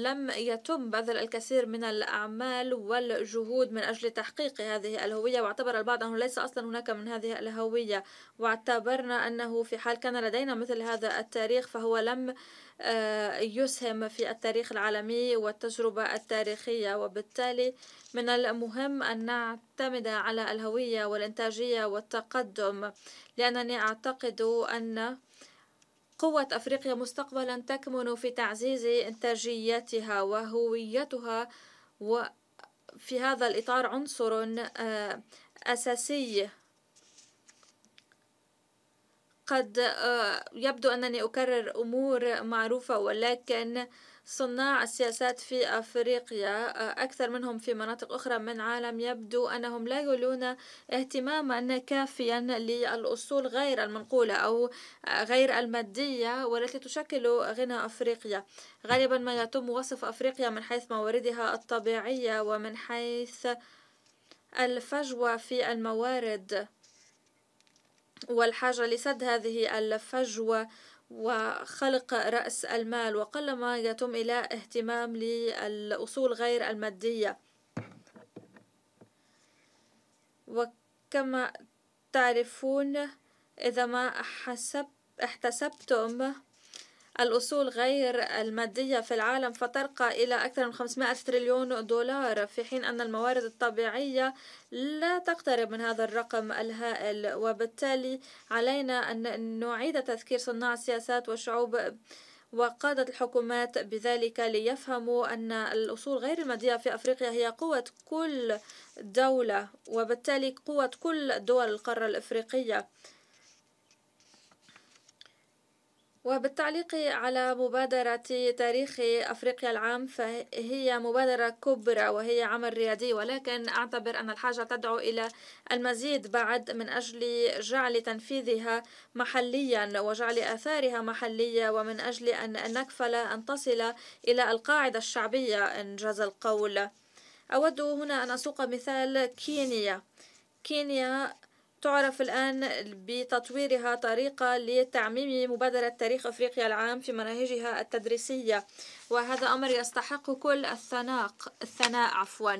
لم يتم بذل الكثير من الأعمال والجهود من أجل تحقيق هذه الهوية واعتبر البعض أنه ليس أصلا هناك من هذه الهوية واعتبرنا أنه في حال كان لدينا مثل هذا التاريخ فهو لم آه، يسهم في التاريخ العالمي والتجربة التاريخية وبالتالي من المهم أن نعتمد على الهوية والإنتاجية والتقدم لأنني أعتقد أن قوة أفريقيا مستقبلا تكمن في تعزيز إنتاجيتها وهويتها وفي هذا الإطار عنصر آه، أساسي قد آه، يبدو أنني أكرر أمور معروفة ولكن صناع السياسات في أفريقيا آه، أكثر منهم في مناطق أخرى من عالم يبدو أنهم لا يولون اهتماما كافيا للأصول غير المنقولة أو آه، غير المادية والتي تشكل غنى أفريقيا غالبا ما يتم وصف أفريقيا من حيث مواردها الطبيعية ومن حيث الفجوة في الموارد والحاجة لسد هذه الفجوة وخلق رأس المال وقلما يتم إلى اهتمام للأصول غير المادية وكما تعرفون إذا ما حسب احتسبتم الأصول غير المادية في العالم فترقى إلى أكثر من 500 تريليون دولار في حين أن الموارد الطبيعية لا تقترب من هذا الرقم الهائل وبالتالي علينا أن نعيد تذكير صناع السياسات والشعوب وقادة الحكومات بذلك ليفهموا أن الأصول غير المادية في أفريقيا هي قوة كل دولة وبالتالي قوة كل دول القارة الإفريقية وبالتعليق على مبادرة تاريخ أفريقيا العام فهي مبادرة كبرى وهي عمل ريادي ولكن أعتبر أن الحاجة تدعو إلى المزيد بعد من أجل جعل تنفيذها محليا وجعل آثارها محلية ومن أجل أن نكفل أن تصل إلى القاعدة الشعبية إنجاز القول أود هنا أن أسوق مثال كينيا كينيا تعرف الآن بتطويرها طريقة لتعميم مبادرة تاريخ أفريقيا العام في مناهجها التدريسية وهذا أمر يستحق كل الثناء الثناء عفواً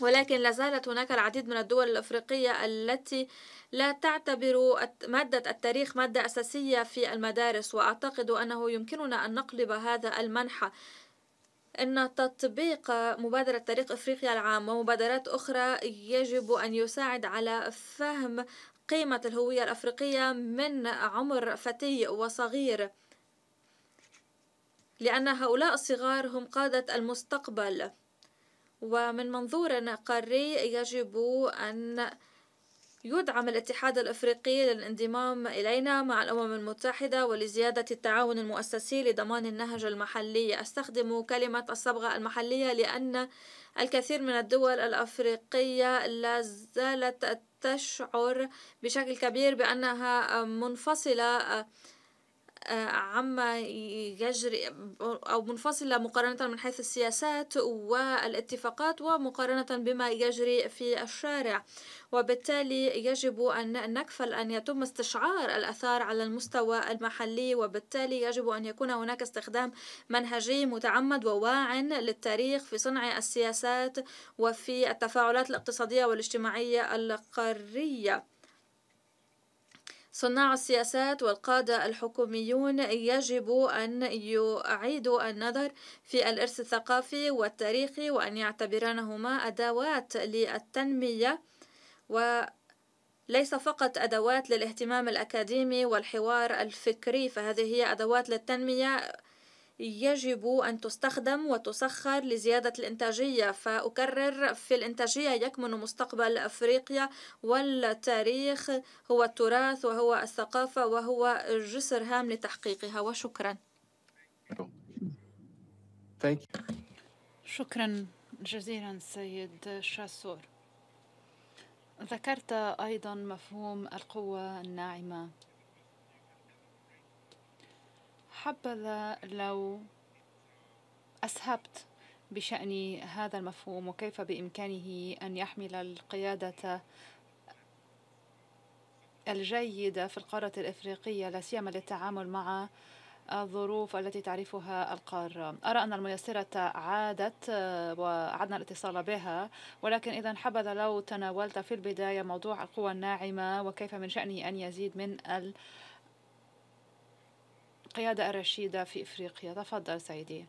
ولكن لا زالت هناك العديد من الدول الأفريقية التي لا تعتبر مادة التاريخ مادة أساسية في المدارس وأعتقد أنه يمكننا أن نقلب هذا المنحى أن تطبيق مبادرة طريق إفريقيا العام ومبادرات أخرى يجب أن يساعد على فهم قيمة الهوية الأفريقية من عمر فتي وصغير لأن هؤلاء الصغار هم قادة المستقبل ومن منظور قاري يجب أن يدعم الاتحاد الأفريقي للانضمام إلينا مع الأمم المتحدة ولزيادة التعاون المؤسسي لضمان النهج المحلي أستخدم كلمة الصبغة المحلية لأن الكثير من الدول الأفريقية لا زالت تشعر بشكل كبير بأنها منفصلة عما يجري أو منفصلة مقارنة من حيث السياسات والاتفاقات ومقارنة بما يجري في الشارع وبالتالي يجب أن نكفل أن يتم استشعار الأثار على المستوى المحلي وبالتالي يجب أن يكون هناك استخدام منهجي متعمد وواع للتاريخ في صنع السياسات وفي التفاعلات الاقتصادية والاجتماعية القارية صناع السياسات والقادة الحكوميون يجب أن يعيدوا النظر في الإرث الثقافي والتاريخي وأن يعتبرانهما أدوات للتنمية وليس فقط أدوات للاهتمام الأكاديمي والحوار الفكري فهذه هي أدوات للتنمية يجب أن تستخدم وتسخر لزيادة الإنتاجية فأكرر في الإنتاجية يكمن مستقبل أفريقيا والتاريخ هو التراث وهو الثقافة وهو جسر هام لتحقيقها وشكرا شكرا جزيلا سيد شاسور ذكرت أيضا مفهوم القوة الناعمة حبذا لو أسهبت بشأن هذا المفهوم وكيف بإمكانه أن يحمل القيادة الجيدة في القارة الإفريقية لا سيما للتعامل مع الظروف التي تعرفها القارة أرى أن الميسرة عادت وعدنا الاتصال بها ولكن إذا حبذا لو تناولت في البداية موضوع القوى الناعمة وكيف من شأنه أن يزيد من ال القيادة الرشيدة في إفريقيا تفضل سيدي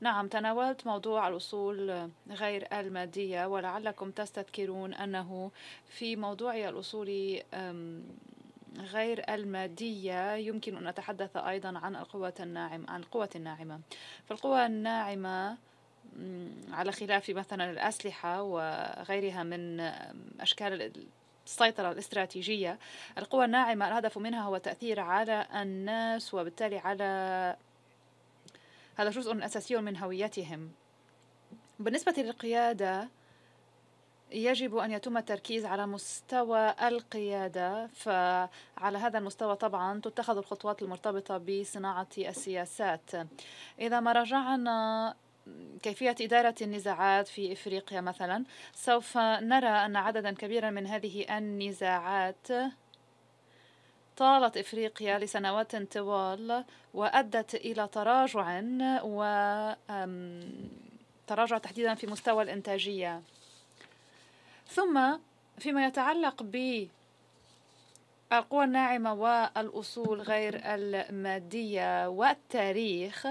نعم تناولت موضوع الأصول غير المادية ولعلكم تستذكرون أنه في موضوع الأصول غير المادية يمكن أن نتحدث أيضا عن القوة الناعمة عن القوة الناعمة فالقوة الناعمة على خلاف مثلا الأسلحة وغيرها من أشكال السيطرة الاستراتيجية القوى الناعمة الهدف منها هو التأثير على الناس وبالتالي على هذا جزء أساسي من هويتهم بالنسبة للقيادة يجب أن يتم التركيز على مستوى القيادة فعلى هذا المستوى طبعا تتخذ الخطوات المرتبطة بصناعة السياسات إذا ما رجعنا كيفية إدارة النزاعات في إفريقيا مثلا سوف نرى أن عددا كبيرا من هذه النزاعات طالت إفريقيا لسنوات طوال وأدت إلى تراجع و تراجع تحديدا في مستوى الإنتاجية ثم فيما يتعلق ب القوى الناعمة والأصول غير المادية والتاريخ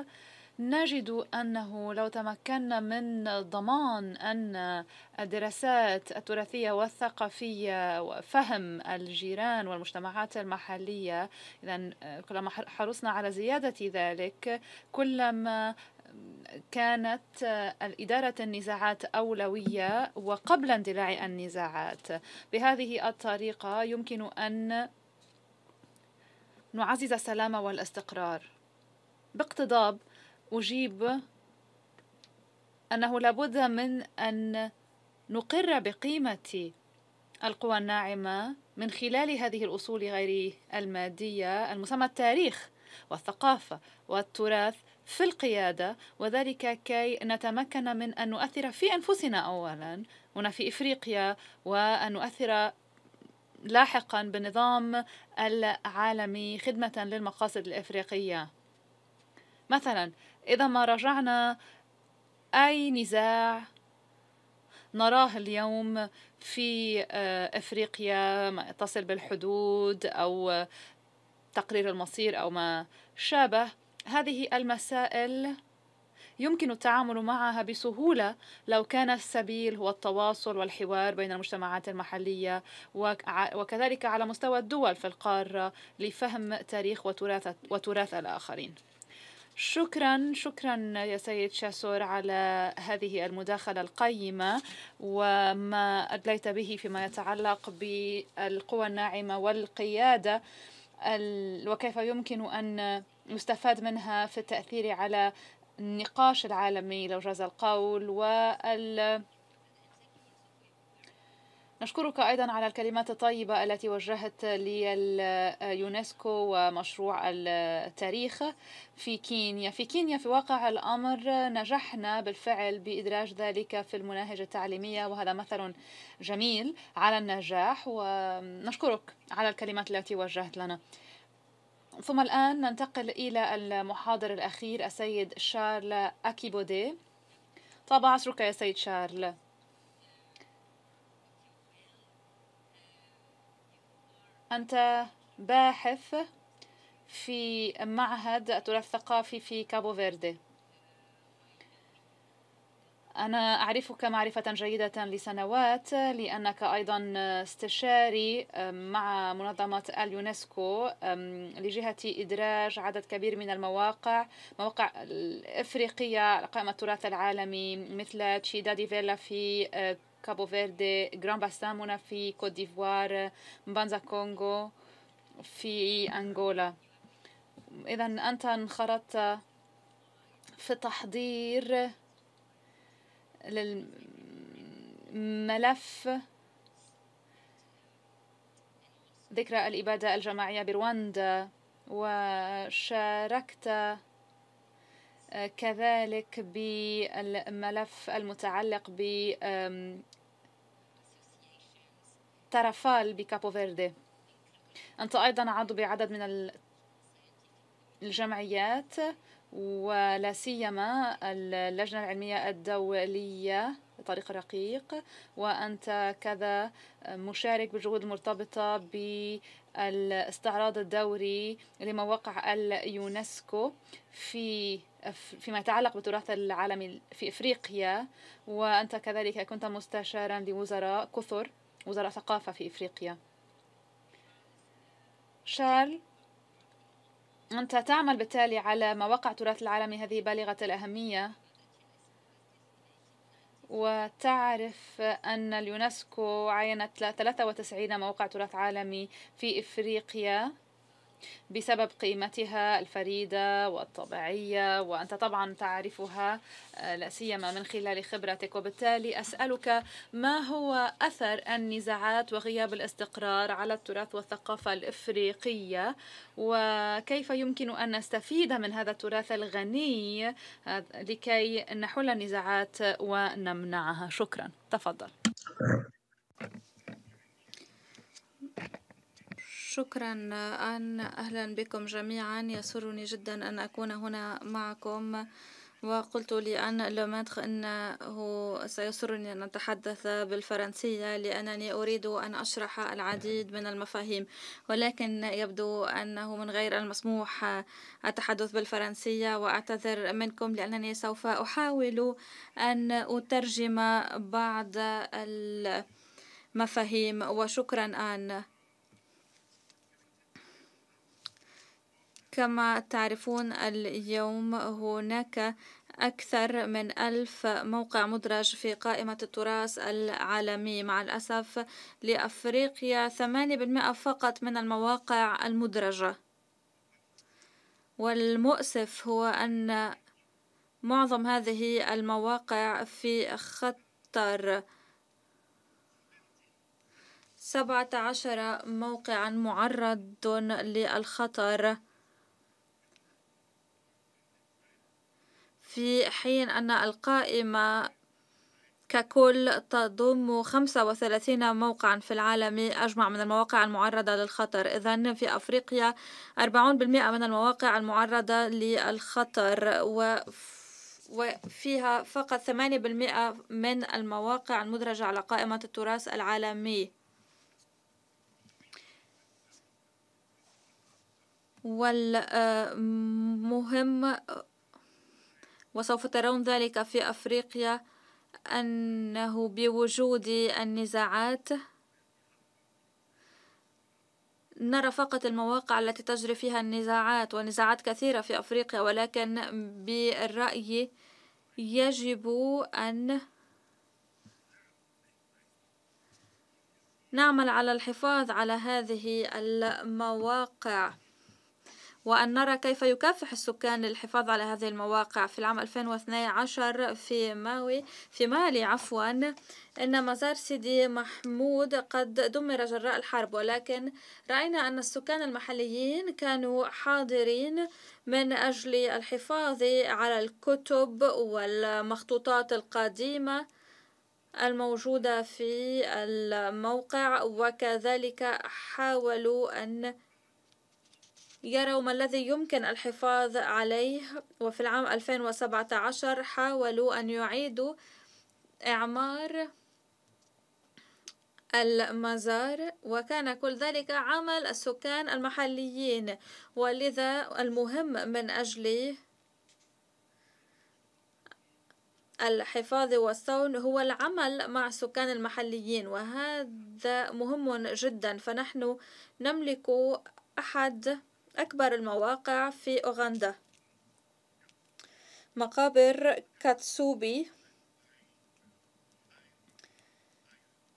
نجد أنه لو تمكنا من ضمان أن الدراسات التراثية والثقافية وفهم الجيران والمجتمعات المحلية إذا كلما حرصنا على زيادة ذلك كلما كانت إدارة النزاعات أولوية وقبل اندلاع النزاعات بهذه الطريقة يمكن أن نعزز السلام والاستقرار باقتضاب أجيب أنه لابد من أن نقر بقيمة القوى الناعمة من خلال هذه الأصول غير المادية المسمى التاريخ والثقافة والتراث في القيادة وذلك كي نتمكن من أن نؤثر في أنفسنا أولا هنا في إفريقيا وأن نؤثر لاحقا بالنظام العالمي خدمة للمقاصد الإفريقية مثلا إذا ما رجعنا أي نزاع نراه اليوم في آه، افريقيا ما يتصل بالحدود او آه، تقرير المصير او ما شابه هذه المسائل يمكن التعامل معها بسهوله لو كان السبيل هو التواصل والحوار بين المجتمعات المحليه وكذلك على مستوى الدول في القاره لفهم تاريخ وتراث وتراث الاخرين شكرا شكرا يا سيد شاسور على هذه المداخلة القيمة وما أدليت به فيما يتعلق بالقوى الناعمة والقيادة وكيف يمكن أن يستفاد منها في التأثير على النقاش العالمي لو جاز القول وال نشكرك أيضا على الكلمات الطيبة التي وجهت لليونسكو ومشروع التاريخ في كينيا في كينيا في واقع الأمر نجحنا بالفعل بإدراج ذلك في المناهج التعليمية وهذا مثل جميل على النجاح ونشكرك على الكلمات التي وجهت لنا ثم الآن ننتقل إلى المحاضر الأخير السيد شارل أكيبودي طاب عصرك يا سيد شارل أنت باحث في معهد التراث الثقافي في كابو فيردي أنا أعرفك معرفة جيدة لسنوات لأنك أيضا استشاري مع منظمة اليونسكو لجهة إدراج عدد كبير من المواقع مواقع الإفريقية قائمة التراث العالمي مثل تشيدا دي فيلا في أه، كابو فيردي جران باستان منا في كوت ديفوار مبانزا كونغو في أنغولا إذا أنت انخرطت في تحضير للملف ذكرى الإبادة الجماعية برواندا وشاركت كذلك بالملف المتعلق ب ترافال بكابو فيردي أنت أيضا عضو بعدد من الجمعيات ولا سيما اللجنة العلمية الدولية طريق الرقيق وأنت كذا مشارك بالجهود المرتبطة بالاستعراض الدوري لمواقع اليونسكو في فيما يتعلق بالتراث العالمي في إفريقيا وأنت كذلك كنت مستشارا لوزراء كثر وزراء ثقافة في إفريقيا شارل أنت تعمل بالتالي على مواقع التراث العالمي هذه بالغة الأهمية وتعرف أن اليونسكو عينت 93 موقع تراث عالمي في إفريقيا بسبب قيمتها الفريدة والطبيعية وأنت طبعا تعرفها آه، لا سيما من خلال خبرتك وبالتالي أسألك ما هو أثر النزاعات وغياب الاستقرار على التراث والثقافة الإفريقية وكيف يمكن أن نستفيد من هذا التراث الغني آه، لكي نحل النزاعات ونمنعها شكرا تفضل شكرا أن أهلا بكم جميعا يسرني جدا أن أكون هنا معكم وقلت لأن لوماتخ أنه سيسرني أن أتحدث بالفرنسية لأنني أريد أن أشرح العديد من المفاهيم ولكن يبدو أنه من غير المسموح التحدث بالفرنسية وأعتذر منكم لأنني سوف أحاول أن أترجم بعض المفاهيم وشكرا أن كما تعرفون اليوم هناك أكثر من ألف موقع مدرج في قائمة التراث العالمي مع الأسف لأفريقيا 8% فقط من المواقع المدرجة والمؤسف هو أن معظم هذه المواقع في خطر 17 موقعا معرض للخطر في حين أن القائمة ككل تضم 35 موقعا في العالم أجمع من المواقع المعرضة للخطر إذا في أفريقيا 40% من المواقع المعرضة للخطر و وفيها فقط 8% من المواقع المدرجة على قائمة التراث العالمي والمهم وسوف ترون ذلك في أفريقيا أنه بوجود النزاعات نرى فقط المواقع التي تجري فيها النزاعات ونزاعات كثيرة في أفريقيا ولكن بالرأي يجب أن نعمل على الحفاظ على هذه المواقع وأن نرى كيف يكافح السكان للحفاظ على هذه المواقع في العام 2012 في ماوي في مالي عفوا إن مزار سيدي محمود قد دمر جراء الحرب ولكن رأينا أن السكان المحليين كانوا حاضرين من أجل الحفاظ على الكتب والمخطوطات القديمة الموجودة في الموقع وكذلك حاولوا أن يروا ما الذي يمكن الحفاظ عليه وفي العام 2017 حاولوا أن يعيدوا إعمار المزار وكان كل ذلك عمل السكان المحليين ولذا المهم من أجل الحفاظ والصون هو العمل مع السكان المحليين وهذا مهم جدا فنحن نملك أحد أكبر المواقع في أوغندا مقابر كاتسوبي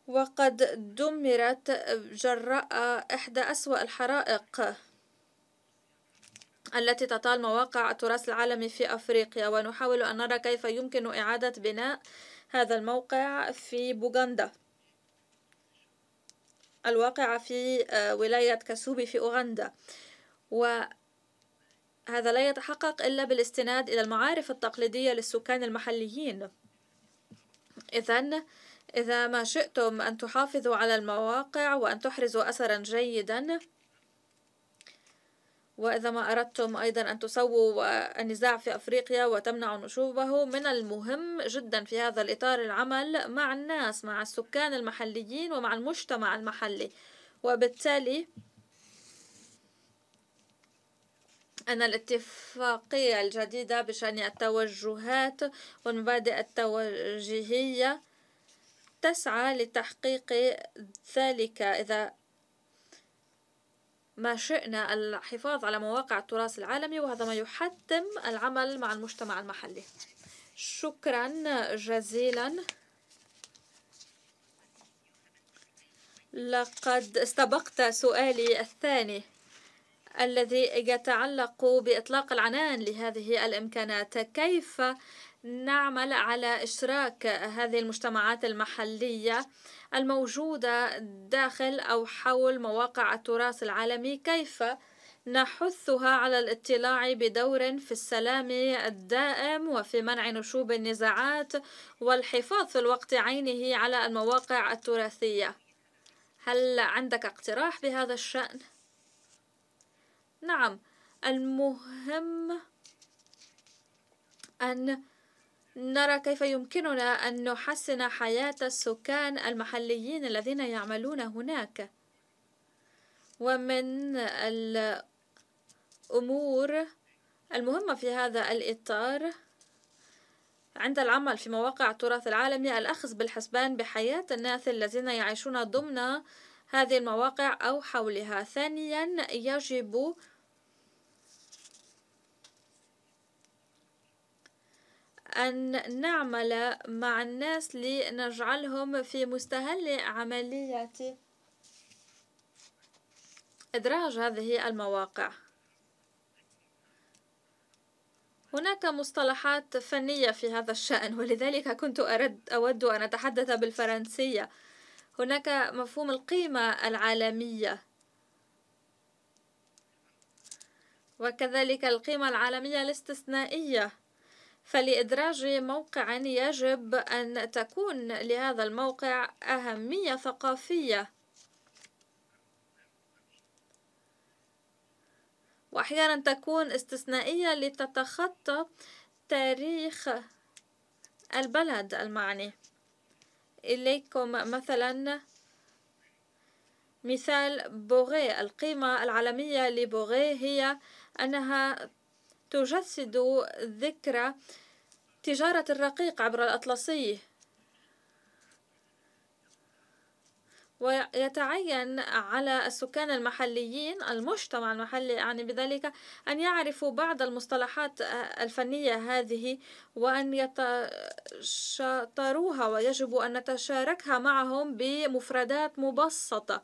وقد دمرت جراء إحدى أسوأ الحرائق التي تطال مواقع التراث العالمي في أفريقيا ونحاول أن نرى كيف يمكن إعادة بناء هذا الموقع في بوغندا الواقعة في آه، ولاية كاسوبي في أوغندا وهذا لا يتحقق إلا بالاستناد إلى المعارف التقليدية للسكان المحليين إذا إذا ما شئتم أن تحافظوا على المواقع وأن تحرزوا أثرا جيدا وإذا ما أردتم أيضا أن تسووا النزاع في أفريقيا وتمنعوا نشوبه من المهم جدا في هذا الإطار العمل مع الناس مع السكان المحليين ومع المجتمع المحلي وبالتالي أن الاتفاقية الجديدة بشأن التوجهات والمبادئ التوجيهية تسعى لتحقيق ذلك إذا ما شئنا الحفاظ على مواقع التراث العالمي وهذا ما يحتم العمل مع المجتمع المحلي شكرا جزيلا لقد استبقت سؤالي الثاني الذي يتعلق بإطلاق العنان لهذه الإمكانات كيف نعمل على إشراك هذه المجتمعات المحلية الموجودة داخل أو حول مواقع التراث العالمي كيف نحثها على الاطلاع بدور في السلام الدائم وفي منع نشوب النزاعات والحفاظ في الوقت عينه على المواقع التراثية هل عندك اقتراح بهذا الشأن؟ نعم المهم أن نرى كيف يمكننا أن نحسن حياة السكان المحليين الذين يعملون هناك ومن الأمور المهمة في هذا الإطار عند العمل في مواقع التراث العالمي الأخذ بالحسبان بحياة الناس الذين يعيشون ضمن هذه المواقع أو حولها ثانيا يجب أن نعمل مع الناس لنجعلهم في مستهل عملية إدراج هذه المواقع هناك مصطلحات فنية في هذا الشأن ولذلك كنت أرد أود أن أتحدث بالفرنسية هناك مفهوم القيمة العالمية وكذلك القيمة العالمية الاستثنائية فلإدراج موقع يجب أن تكون لهذا الموقع أهمية ثقافية وأحيانا تكون استثنائية لتتخطى تاريخ البلد المعني إليكم مثلا مثال بوغي القيمة العالمية لبوغي هي أنها تجسد ذكرى تجارة الرقيق عبر الأطلسي ويتعين على السكان المحليين المجتمع المحلي يعني بذلك أن يعرفوا بعض المصطلحات الفنية هذه وأن يتشاطروها ويجب أن نتشاركها معهم بمفردات مبسطة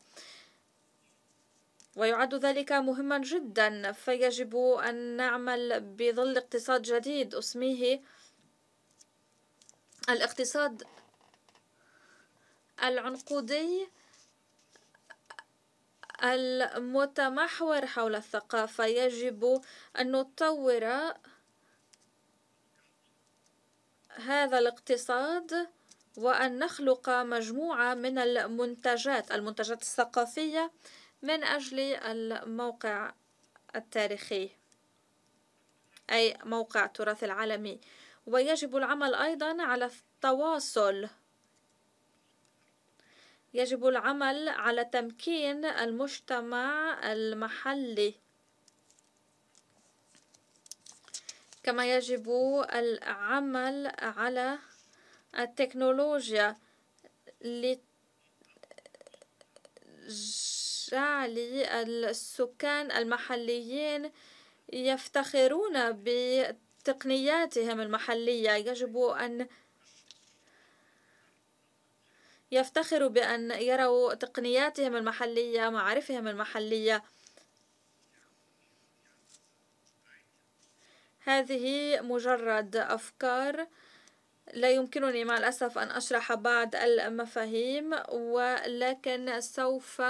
ويعد ذلك مهما جدا فيجب أن نعمل بظل اقتصاد جديد أسميه الاقتصاد العنقودي المتمحور حول الثقافة يجب أن نطور هذا الاقتصاد وأن نخلق مجموعة من المنتجات المنتجات الثقافية من أجل الموقع التاريخي أي موقع التراث العالمي ويجب العمل أيضا على التواصل يجب العمل على تمكين المجتمع المحلي كما يجب العمل على التكنولوجيا الأشجار للسكان المحليين يفتخرون بتقنياتهم المحلية يجب أن يفتخروا بأن يروا تقنياتهم المحلية معارفهم المحلية هذه مجرد أفكار لا يمكنني مع الأسف أن أشرح بعض المفاهيم ولكن سوف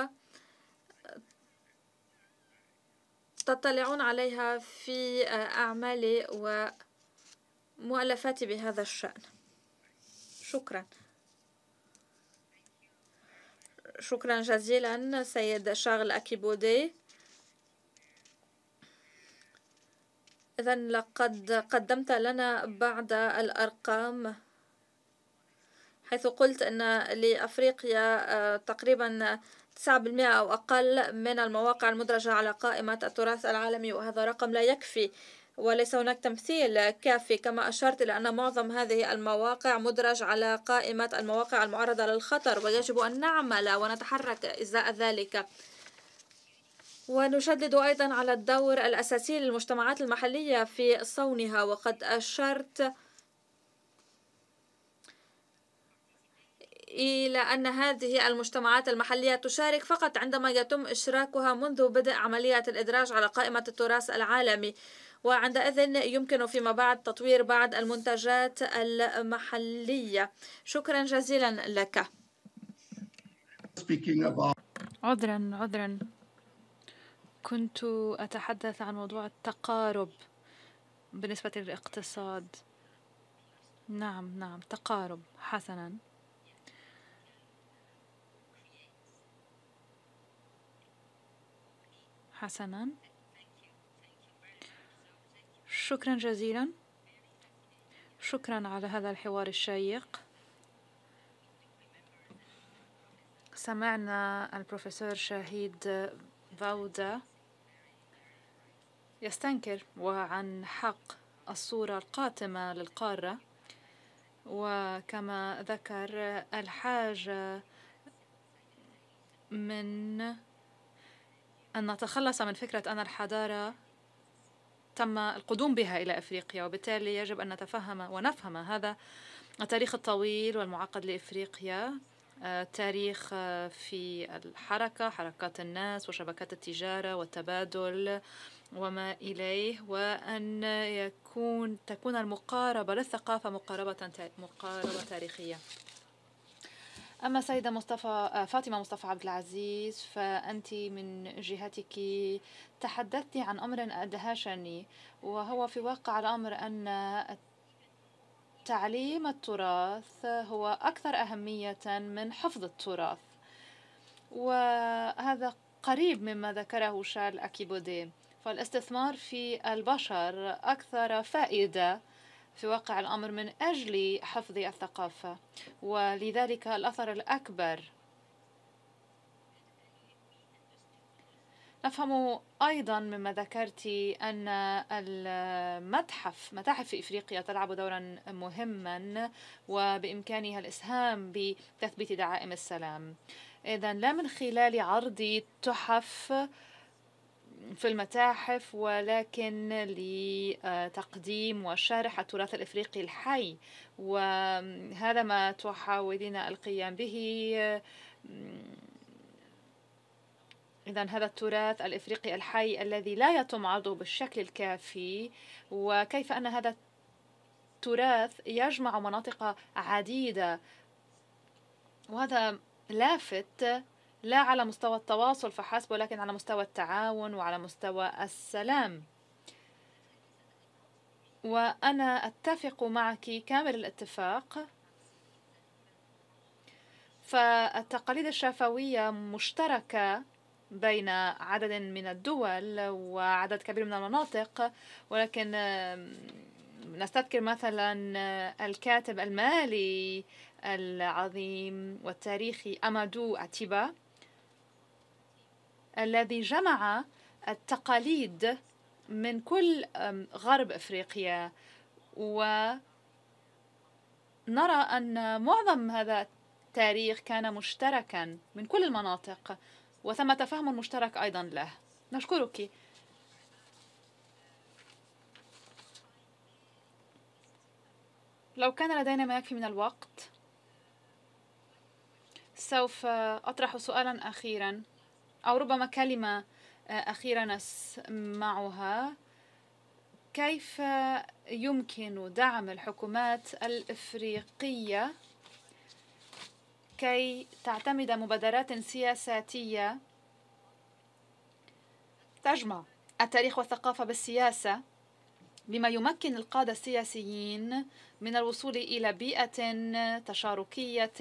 تطلعون عليها في آه، أعمالي ومؤلفاتي بهذا الشأن شكرا شكرا جزيلا سيد شارل أكيبودي إذا لقد قدمت لنا بعض الأرقام حيث قلت أن لأفريقيا آه، تقريبا 9% أو أقل من المواقع المدرجة على قائمة التراث العالمي وهذا رقم لا يكفي وليس هناك تمثيل كافي كما أشرت إلى أن معظم هذه المواقع مدرج على قائمة المواقع المعرضة للخطر ويجب أن نعمل ونتحرك إزاء ذلك ونشدد أيضا على الدور الأساسي للمجتمعات المحلية في صونها وقد أشرت إلى أن هذه المجتمعات المحلية تشارك فقط عندما يتم إشراكها منذ بدء عملية الإدراج على قائمة التراث العالمي وعندئذ يمكن فيما بعد تطوير بعض المنتجات المحلية شكرا جزيلا لك عذرا عذرا كنت أتحدث عن موضوع التقارب بالنسبة للاقتصاد نعم نعم تقارب حسنا حسنا شكرا جزيلا شكرا على هذا الحوار الشيق سمعنا البروفيسور شاهيد فاودا يستنكر وعن حق الصورة القاتمة للقارة وكما ذكر الحاجة من أن نتخلص من فكرة أن الحضارة تم القدوم بها إلى أفريقيا وبالتالي يجب أن نتفهم ونفهم هذا التاريخ الطويل والمعقد لإفريقيا آه، تاريخ آه، في الحركة حركات الناس وشبكات التجارة والتبادل وما إليه وأن يكون تكون المقاربة للثقافة مقاربة مقاربة تاريخية أما سيدة مصطفى آه، فاطمة مصطفى عبد العزيز فأنت من جهتك تحدثت عن أمر أدهشني وهو في واقع الأمر أن تعليم التراث هو أكثر أهمية من حفظ التراث وهذا قريب مما ذكره شارل أكيبودي فالاستثمار في البشر أكثر فائدة في واقع الأمر من أجل حفظ الثقافة ولذلك الأثر الأكبر نفهم أيضا مما ذكرت أن المتحف متاحف في إفريقيا تلعب دورا مهما وبإمكانها الإسهام بتثبيت دعائم السلام إذا لا من خلال عرض تحف في المتاحف ولكن لتقديم وشرح التراث الإفريقي الحي وهذا ما تحاولين القيام به إذا هذا التراث الإفريقي الحي الذي لا يتم عرضه بالشكل الكافي وكيف أن هذا التراث يجمع مناطق عديدة وهذا لافت لا على مستوى التواصل فحسب ولكن على مستوى التعاون وعلى مستوى السلام وأنا أتفق معك كامل الاتفاق فالتقاليد الشفوية مشتركة بين عدد من الدول وعدد كبير من المناطق ولكن نستذكر مثلا آه، الكاتب المالي العظيم والتاريخي أمادو أتيبا الذي جمع التقاليد من كل غرب افريقيا ونرى ان معظم هذا التاريخ كان مشتركا من كل المناطق وثمة فهم مشترك ايضا له نشكرك لو كان لدينا ما يكفي من الوقت سوف اطرح سؤالا اخيرا أو ربما كلمة آه، أخيرة نسمعها كيف يمكن دعم الحكومات الإفريقية كي تعتمد مبادرات سياساتية تجمع التاريخ والثقافة بالسياسة بما يمكن القادة السياسيين من الوصول إلى بيئة تشاركية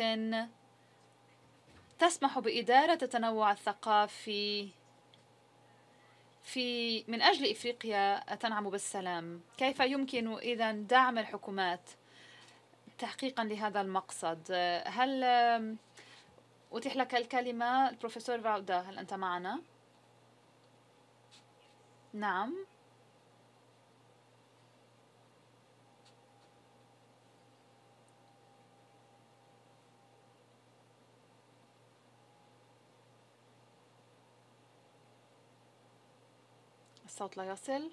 تسمح بإدارة التنوع الثقافي في من أجل إفريقيا تنعم بالسلام كيف يمكن إذا دعم الحكومات تحقيقا لهذا المقصد هل أتيح لك الكلمة البروفيسور فاودا هل أنت معنا؟ نعم الصوت لا يصل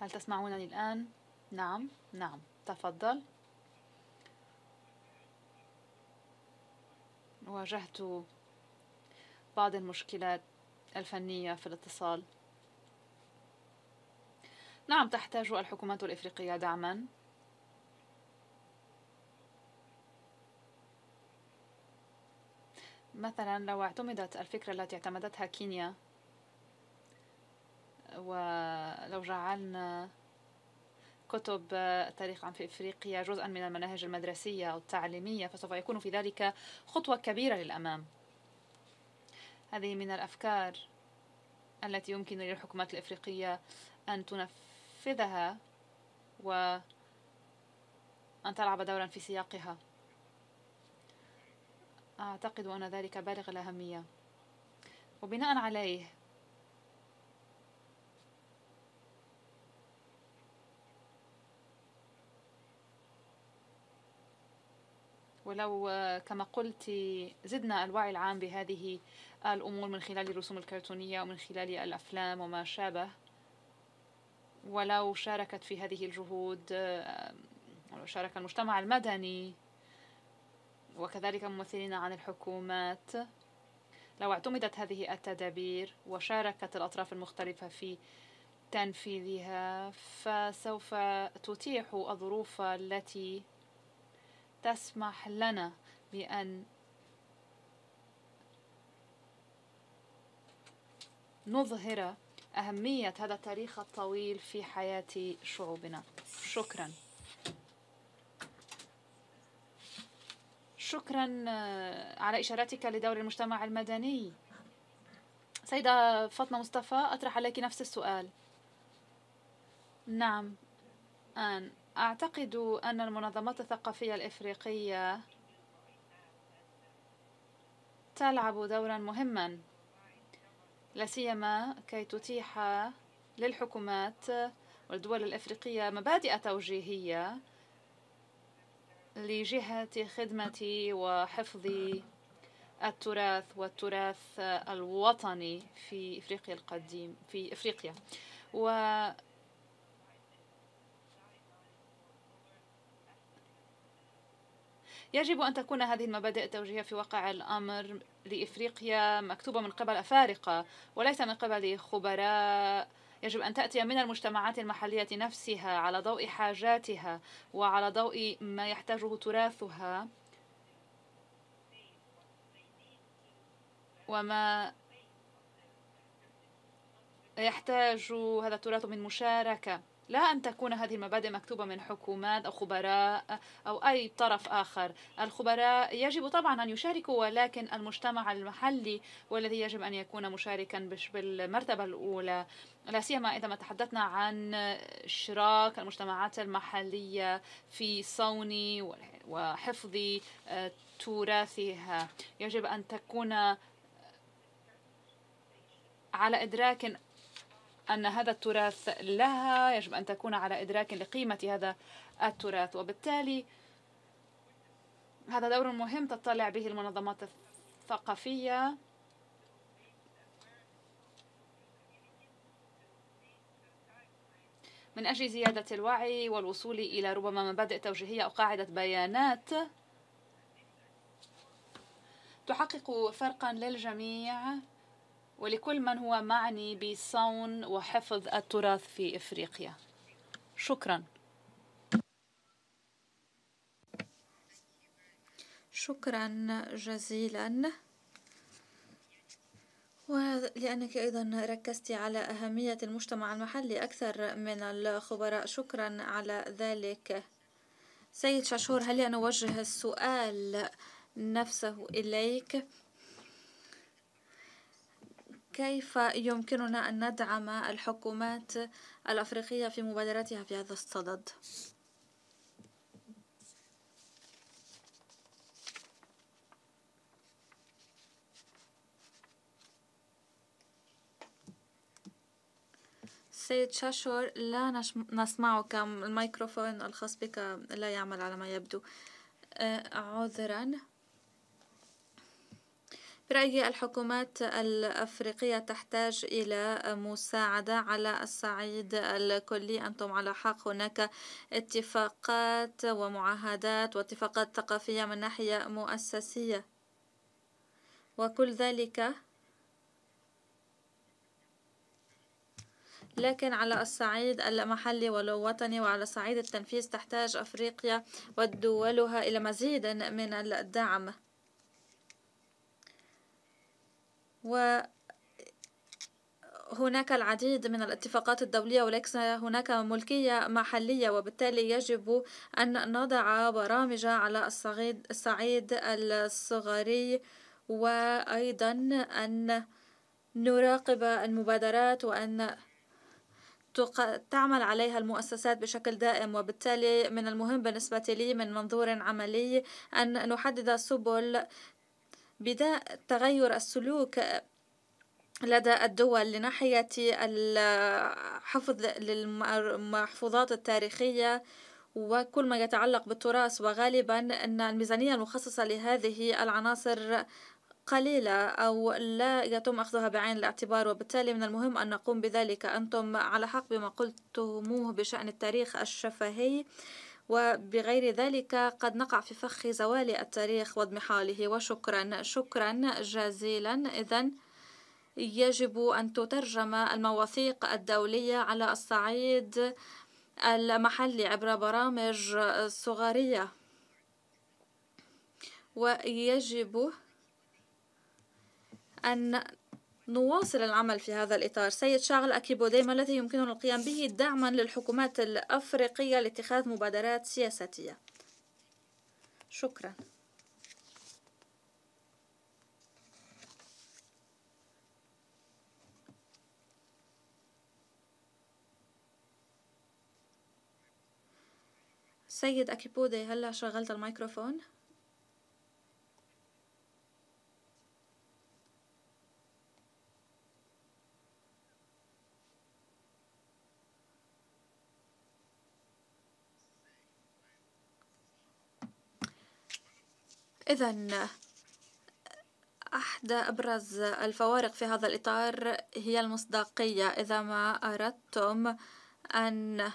هل تسمعونني الآن؟ نعم نعم تفضل واجهت بعض المشكلات الفنية في الاتصال نعم تحتاج الحكومات الإفريقية دعما مثلا لو اعتمدت الفكرة التي اعتمدتها كينيا ولو جعلنا كتب تاريخ عن في افريقيا جزءا من المناهج المدرسيه او التعليميه فسوف يكون في ذلك خطوه كبيره للامام. هذه من الافكار التي يمكن للحكومات الافريقيه ان تنفذها وأن تلعب دورا في سياقها. أعتقد أن ذلك بالغ الأهمية وبناء عليه ولو آه، كما قلت زدنا الوعي العام بهذه الأمور من خلال الرسوم الكرتونية ومن خلال الأفلام وما شابه ولو شاركت في هذه الجهود آه، شارك المجتمع المدني وكذلك ممثلين عن الحكومات لو اعتمدت هذه التدابير وشاركت الأطراف المختلفة في تنفيذها فسوف تتيح الظروف التي تسمح لنا بأن نظهر أهمية هذا التاريخ الطويل في حياة شعوبنا شكرا شكرا آه، على إشارتك لدور المجتمع المدني سيدة فاطمة مصطفى أطرح عليك نفس السؤال نعم أن أعتقد أن المنظمات الثقافية الإفريقية تلعب دورا مهما لا سيما كي تتيح للحكومات والدول الإفريقية مبادئ توجيهية لجهة خدمة وحفظ التراث والتراث الوطني في إفريقيا القديم في إفريقيا و يجب أن تكون هذه المبادئ التوجيهية في واقع الأمر لإفريقيا مكتوبة من قبل أفارقة وليس من قبل خبراء يجب أن تأتي من المجتمعات المحلية نفسها على ضوء حاجاتها وعلى ضوء ما يحتاجه تراثها وما يحتاج هذا التراث من مشاركه لا أن تكون هذه المبادئ مكتوبة من حكومات أو خبراء أو أي طرف آخر الخبراء يجب طبعا أن يشاركوا ولكن المجتمع المحلي والذي يجب أن يكون مشاركا بالمرتبة الأولى لا سيما إذا ما تحدثنا عن إشراك المجتمعات المحلية في صون وحفظ آه، تراثها يجب أن تكون على إدراك أن هذا التراث لها يجب أن تكون على إدراك لقيمة هذا التراث وبالتالي هذا دور مهم تطلع به المنظمات الثقافية من أجل زيادة الوعي والوصول إلى ربما مبادئ توجيهية أو قاعدة بيانات تحقق فرقا للجميع ولكل من هو معني بصون وحفظ التراث في افريقيا شكرا شكرا جزيلا ولأنك أيضا ركزت على أهمية المجتمع المحلي أكثر من الخبراء شكرا على ذلك سيد شاشور هل أوجه السؤال نفسه إليك كيف يمكننا أن ندعم الحكومات الأفريقية في مبادراتها في هذا الصدد؟ سيد شاشور لا نسمعك الميكروفون الخاص بك لا يعمل على ما يبدو أه، عذرا برأيي الحكومات الأفريقية تحتاج إلى مساعدة على الصعيد الكلي أنتم على حق هناك اتفاقات ومعاهدات واتفاقات ثقافية من ناحية مؤسسية وكل ذلك لكن على الصعيد المحلي والوطني وعلى صعيد التنفيذ تحتاج أفريقيا ودولها إلى مزيد من الدعم وهناك العديد من الاتفاقات الدولية وليس هناك ملكية محلية وبالتالي يجب أن نضع برامج على الصعيد, الصعيد الصغري وأيضا أن نراقب المبادرات وأن تعمل عليها المؤسسات بشكل دائم وبالتالي من المهم بالنسبة لي من منظور عملي أن نحدد سبل بداء تغير السلوك لدى الدول لناحية الحفظ للمحفوظات التاريخية وكل ما يتعلق بالتراث وغالبا أن الميزانية المخصصة لهذه العناصر قليلة أو لا يتم أخذها بعين الاعتبار وبالتالي من المهم أن نقوم بذلك أنتم على حق بما قلتموه بشأن التاريخ الشفهي وبغير ذلك قد نقع في فخ زوال التاريخ واضمحاله وشكرا شكرا جزيلا إذا يجب أن تترجم المواثيق الدولية على الصعيد المحلي عبر برامج صغرية ويجب أن نواصل العمل في هذا الإطار سيد شاغل أكيبودي ما الذي يمكننا القيام به دعما للحكومات الأفريقية لاتخاذ مبادرات سياساتية شكرا سيد أكيبودي هلا شغلت الميكروفون؟ إذا أحد أبرز الفوارق في هذا الإطار هي المصداقية إذا ما أردتم أن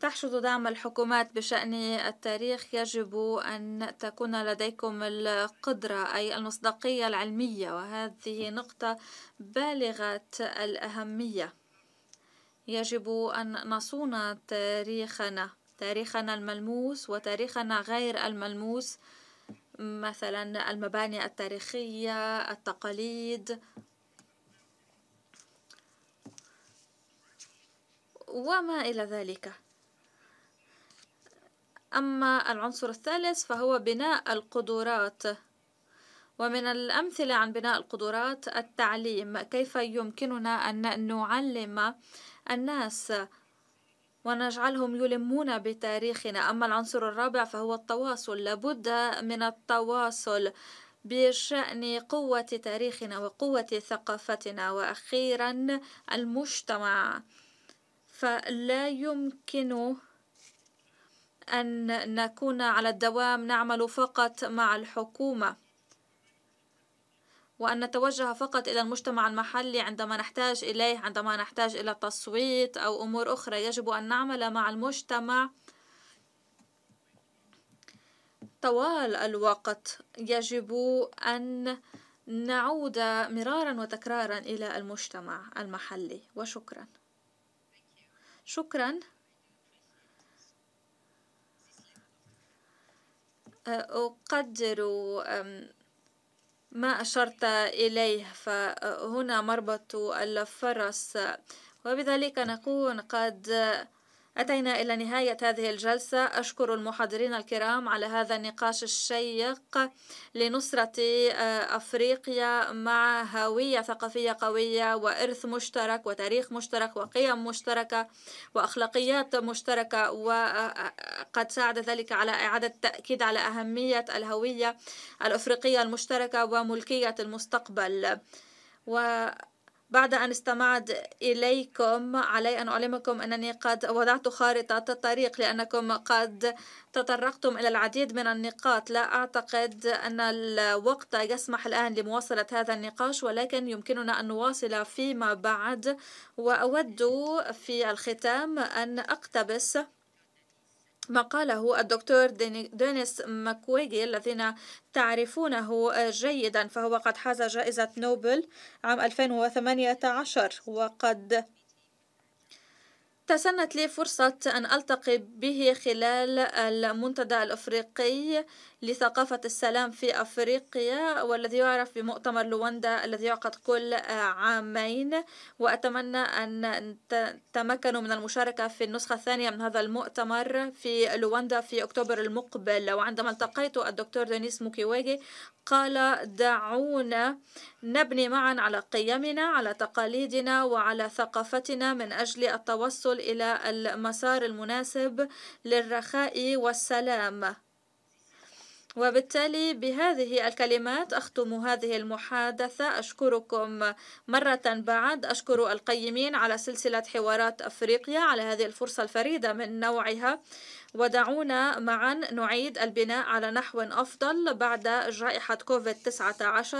تحشد دعم الحكومات بشأن التاريخ يجب أن تكون لديكم القدرة أي المصداقية العلمية وهذه نقطة بالغة الأهمية يجب أن نصون تاريخنا تاريخنا الملموس وتاريخنا غير الملموس مثلا المباني التاريخية التقاليد وما إلى ذلك أما العنصر الثالث فهو بناء القدرات ومن الأمثلة عن بناء القدرات التعليم كيف يمكننا أن نعلم الناس ونجعلهم يلمون بتاريخنا أما العنصر الرابع فهو التواصل لابد من التواصل بشأن قوة تاريخنا وقوة ثقافتنا وأخيرا المجتمع فلا يمكن أن نكون على الدوام نعمل فقط مع الحكومة وأن نتوجه فقط إلى المجتمع المحلي عندما نحتاج إليه عندما نحتاج إلى تصويت أو أمور أخرى يجب أن نعمل مع المجتمع طوال الوقت يجب أن نعود مرارا وتكرارا إلى المجتمع المحلي وشكرا شكرا أقدر ما أشرت إليه فهنا مربط الفرس وبذلك نكون قد أتينا إلى نهاية هذه الجلسة أشكر المحاضرين الكرام على هذا النقاش الشيق لنصرة آه، أفريقيا مع هوية ثقافية قوية وإرث مشترك وتاريخ مشترك وقيم مشتركة وأخلاقيات مشتركة وقد آه، آه، ساعد ذلك على إعادة التأكيد على أهمية الهوية الأفريقية المشتركة وملكية المستقبل و بعد أن استمعت إليكم علي أن أعلمكم أنني قد وضعت خارطة الطريق لأنكم قد تطرقتم إلى العديد من النقاط لا أعتقد أن الوقت يسمح الآن لمواصلة هذا النقاش ولكن يمكننا أن نواصل فيما بعد وأود في الختام أن أقتبس ما قاله الدكتور دينيس مكويجي الذين تعرفونه جيدا فهو قد حاز جائزة نوبل عام 2018 وقد تسنت لي فرصة أن ألتقي به خلال المنتدى الأفريقي لثقافة السلام في أفريقيا والذي يعرف بمؤتمر لواندا الذي يعقد كل عامين وأتمنى أن تتمكنوا من المشاركة في النسخة الثانية من هذا المؤتمر في لواندا في أكتوبر المقبل وعندما التقيت الدكتور دينيس موكيواجي قال دعونا نبني معا على قيمنا على تقاليدنا وعلى ثقافتنا من أجل التوصل إلى المسار المناسب للرخاء والسلام وبالتالي بهذه الكلمات أختم هذه المحادثة أشكركم مرة بعد أشكر القيمين على سلسلة حوارات أفريقيا على هذه الفرصة الفريدة من نوعها ودعونا معا نعيد البناء على نحو أفضل بعد جائحة كوفيد-19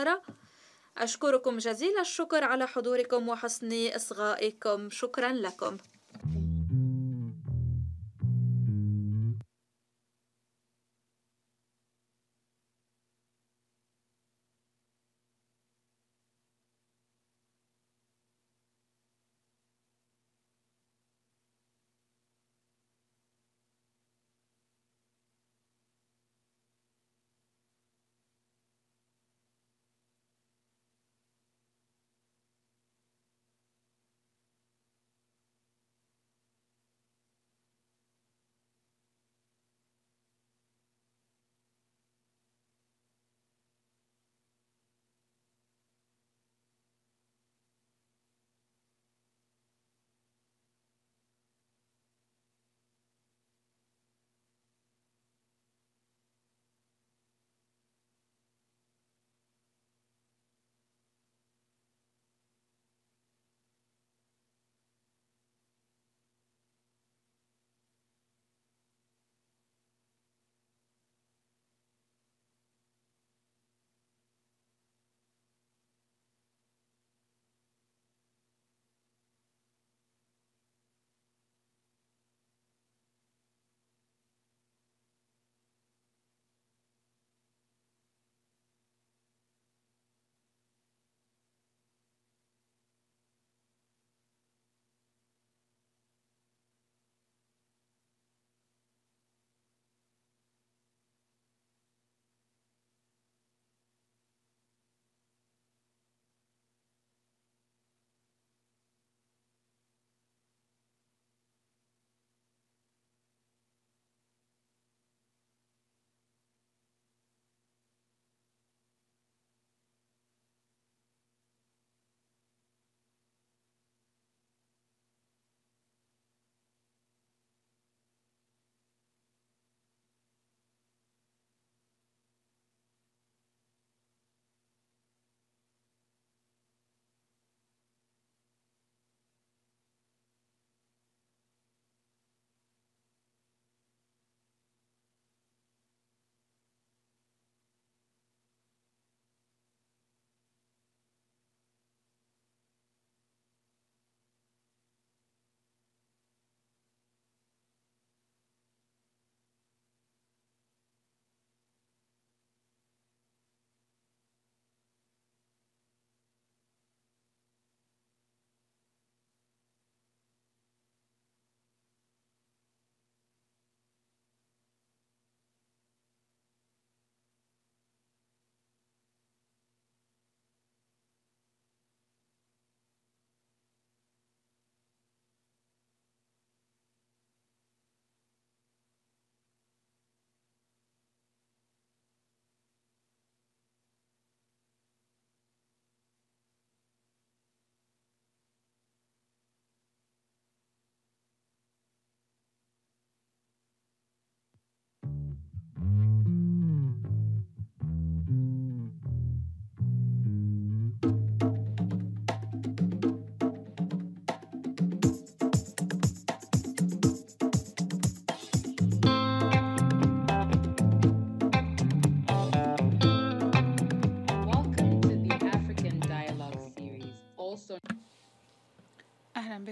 أشكركم جزيل الشكر على حضوركم وحسن إصغائكم شكرا لكم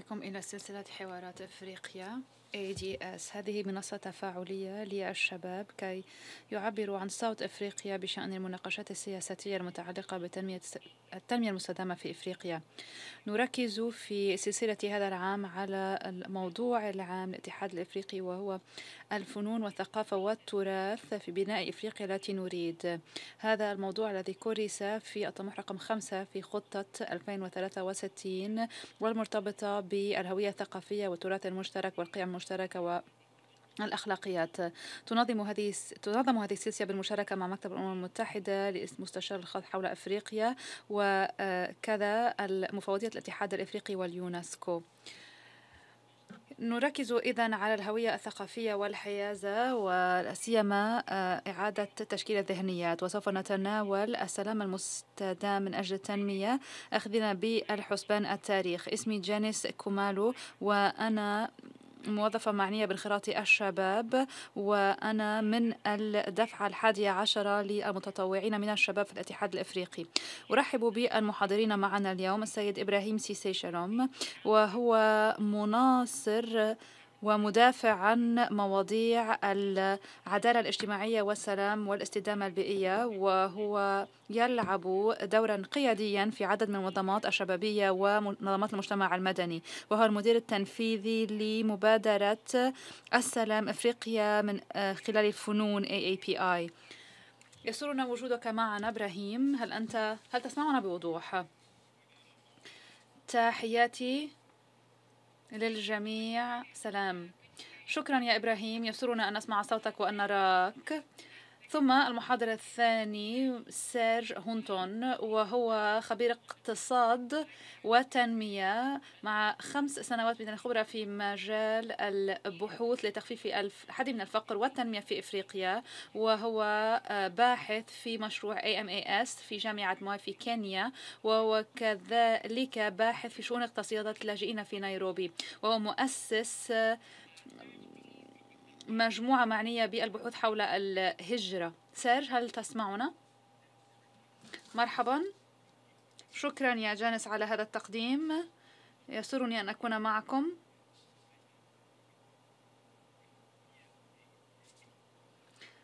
بكم إلى سلسلة حوارات أفريقيا ADS هذه منصة تفاعلية للشباب كي يعبروا عن صوت أفريقيا بشأن المناقشات السياسية المتعلقة بتنمية التنمية المستدامة في إفريقيا نركز في سلسلة هذا العام على الموضوع العام الاتحاد الإفريقي وهو الفنون والثقافة والتراث في بناء إفريقيا التي نريد هذا الموضوع الذي كرس في الطموح رقم خمسة في خطة 2063 والمرتبطة ب بالهوية الثقافية والتراث المشترك والقيم المشتركة و الأخلاقيات تنظم هذه تنظم هذه السلسلة بالمشاركة مع مكتب الأمم المتحدة لمستشار الخط حول أفريقيا وكذا المفوضية الاتحاد الإفريقي واليونسكو نركز إذا على الهوية الثقافية والحيازة سيما آه، إعادة تشكيل الذهنيات وسوف نتناول السلام المستدام من أجل التنمية أخذنا بالحسبان التاريخ اسمي جانيس كومالو وأنا موظفة معنية بانخراط الشباب وأنا من الدفعة الحادية عشرة للمتطوعين من الشباب في الاتحاد الإفريقي أرحب بالمحاضرين معنا اليوم السيد إبراهيم سيسي شلوم وهو مناصر ومدافع عن مواضيع العدالة الاجتماعية والسلام والاستدامة البيئية وهو يلعب دورا قياديا في عدد من المنظمات الشبابية ومنظمات المجتمع المدني وهو المدير التنفيذي لمبادرة السلام إفريقيا من آه، خلال الفنون AAPI يسرنا وجودك معنا إبراهيم هل أنت هل تسمعنا بوضوح؟ تحياتي للجميع سلام شكرا يا إبراهيم يسرنا أن نسمع صوتك وأن نراك ثم المحاضر الثاني سيرج هونتون وهو خبير اقتصاد وتنمية مع خمس سنوات من الخبرة في مجال البحوث لتخفيف الحد من الفقر والتنمية في إفريقيا وهو آه، باحث في مشروع AMAS في جامعة موي في كينيا وهو كذلك باحث في شؤون اقتصادات اللاجئين في نيروبي وهو مؤسس آه، مجموعة معنية بالبحوث حول الهجرة سير هل تسمعنا؟ مرحبا شكرا يا جانس على هذا التقديم يسرني أن أكون معكم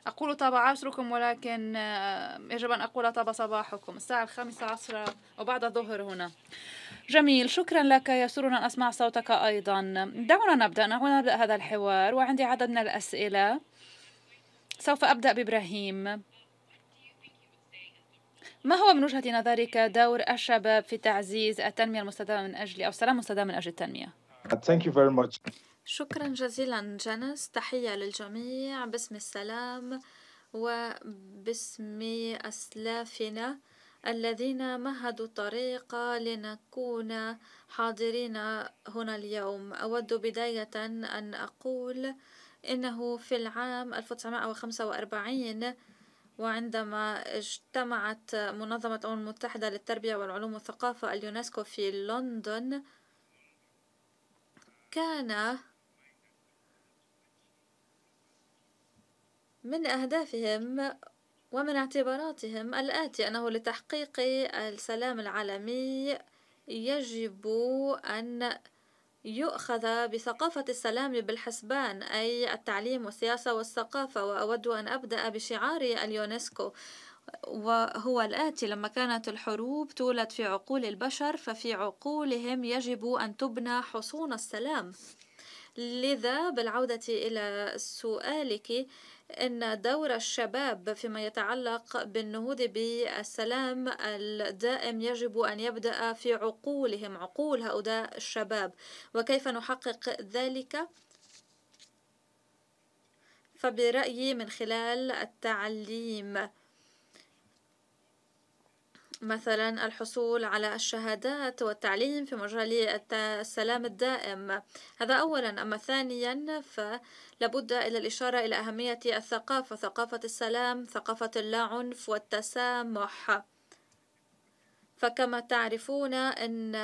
أقول طاب عصركم ولكن آه، يجب أن أقول طاب صباحكم الساعة الخامسة عصر وبعد الظهر هنا جميل شكرا لك يسرنا أن أسمع صوتك أيضا دعونا نبدأ دعونا نبدأ هذا الحوار وعندي عدد من الأسئلة سوف أبدأ بإبراهيم ما هو من وجهة نظرك دور الشباب في تعزيز التنمية المستدامة من أجل أو السلام المستدام من أجل التنمية؟ Thank you very much. شكرا جزيلا جنس تحية للجميع باسم السلام وباسم أسلافنا الذين مهدوا الطريق لنكون حاضرين هنا اليوم أود بداية أن أقول إنه في العام 1945 وعندما اجتمعت منظمة الأمم المتحدة للتربية والعلوم والثقافة اليونسكو في لندن كان من أهدافهم ومن اعتباراتهم الآتي أنه لتحقيق السلام العالمي يجب أن يؤخذ بثقافة السلام بالحسبان أي التعليم والسياسة والثقافة وأود أن أبدأ بشعار اليونسكو وهو الآتي لما كانت الحروب تولد في عقول البشر ففي عقولهم يجب أن تبنى حصون السلام لذا بالعودة إلى سؤالك أن دور الشباب فيما يتعلق بالنهوض بالسلام الدائم يجب أن يبدأ في عقولهم عقول هؤلاء الشباب وكيف نحقق ذلك؟ فبرأيي من خلال التعليم مثلا الحصول على الشهادات والتعليم في مجال السلام الدائم هذا أولا أما ثانيا فلابد إلى الإشارة إلى أهمية الثقافة ثقافة السلام ثقافة اللاعنف والتسامح فكما تعرفون أن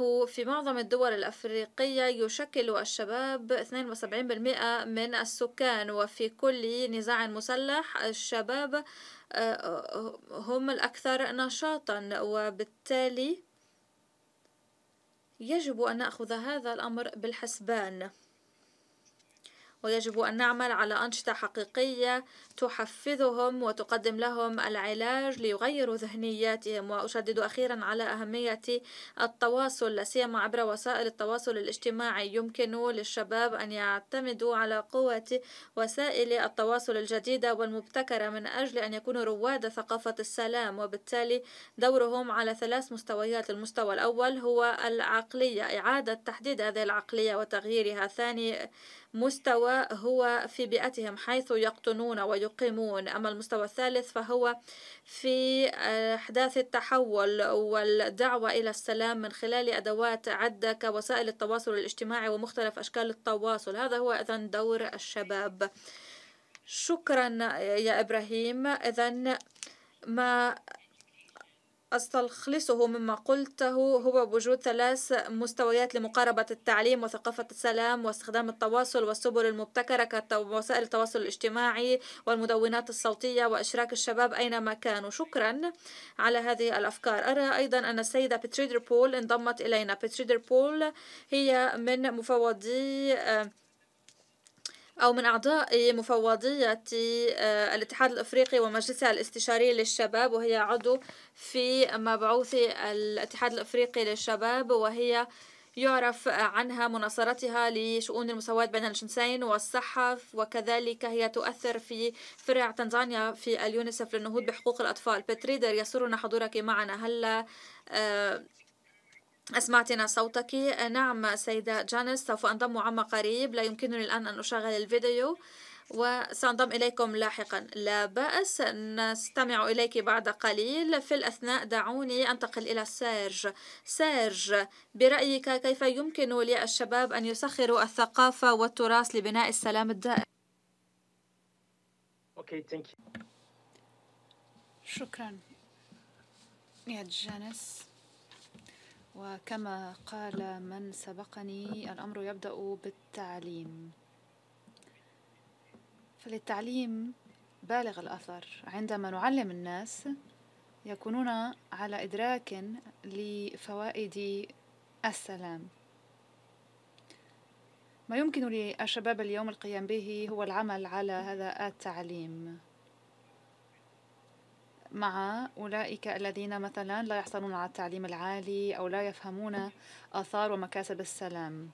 هو في معظم الدول الأفريقية يشكل الشباب 72% من السكان وفي كل نزاع مسلح الشباب آه، هم الأكثر نشاطا وبالتالي يجب أن نأخذ هذا الأمر بالحسبان ويجب أن نعمل على أنشطة حقيقية تحفزهم وتقدم لهم العلاج ليغيروا ذهنياتهم وأشدد أخيرا على أهمية التواصل لا سيما عبر وسائل التواصل الاجتماعي يمكن للشباب أن يعتمدوا على قوة وسائل التواصل الجديدة والمبتكرة من أجل أن يكونوا رواد ثقافة السلام وبالتالي دورهم على ثلاث مستويات المستوى الأول هو العقلية إعادة تحديد هذه العقلية وتغييرها ثاني مستوى هو في بيئتهم حيث يقطنون ويقيمون أما المستوى الثالث فهو في أحداث التحول والدعوة إلى السلام من خلال أدوات عدة كوسائل التواصل الاجتماعي ومختلف أشكال التواصل هذا هو إذا دور الشباب شكرا يا إبراهيم إذا ما أستلخصه مما قلته هو وجود ثلاث مستويات لمقاربة التعليم وثقافة السلام واستخدام التواصل والسبل المبتكرة كوسائل التواصل الاجتماعي والمدونات الصوتية وإشراك الشباب أينما كانوا شكرا على هذه الأفكار أرى أيضا أن السيدة بتريدر بول انضمت إلينا بتريدر بول هي من مفوضي آه، أو من أعضاء مفوضية آه، الاتحاد الأفريقي ومجلسها الاستشاري للشباب وهي عضو في مبعوث الاتحاد الأفريقي للشباب وهي يعرف عنها مناصرتها لشؤون المساواة بين الجنسين والصحة وكذلك هي تؤثر في فرع تنزانيا في اليونيسف للنهوض بحقوق الأطفال بتريدر يسرنا حضورك معنا هلا آه، أسمعتنا صوتك نعم سيدة جانس سوف أنضم عما قريب لا يمكنني الآن أن أشغل الفيديو وسأنضم إليكم لاحقا لا بأس نستمع إليك بعد قليل في الأثناء دعوني أنتقل إلى سيرج سيرج برأيك كيف يمكن للشباب أن يسخروا الثقافة والتراث لبناء السلام الدائم okay, شكرا يا جانس وكما قال من سبقني الأمر يبدأ بالتعليم فللتعليم بالغ الأثر عندما نعلم الناس يكونون على إدراك لفوائد السلام ما يمكن للشباب اليوم القيام به هو العمل على هذا التعليم مع أولئك الذين مثلا لا يحصلون على التعليم العالي أو لا يفهمون آثار ومكاسب السلام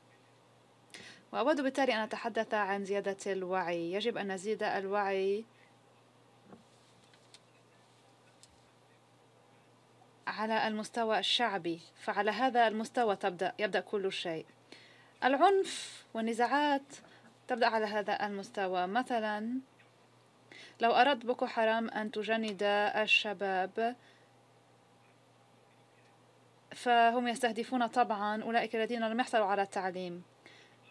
وأود بالتالي أن أتحدث عن زيادة الوعي يجب أن نزيد الوعي على المستوى الشعبي فعلى هذا المستوى تبدأ يبدأ كل شيء العنف والنزاعات تبدأ على هذا المستوى مثلا لو أراد بوكو حرام أن تجند الشباب فهم يستهدفون طبعا أولئك الذين لم يحصلوا على التعليم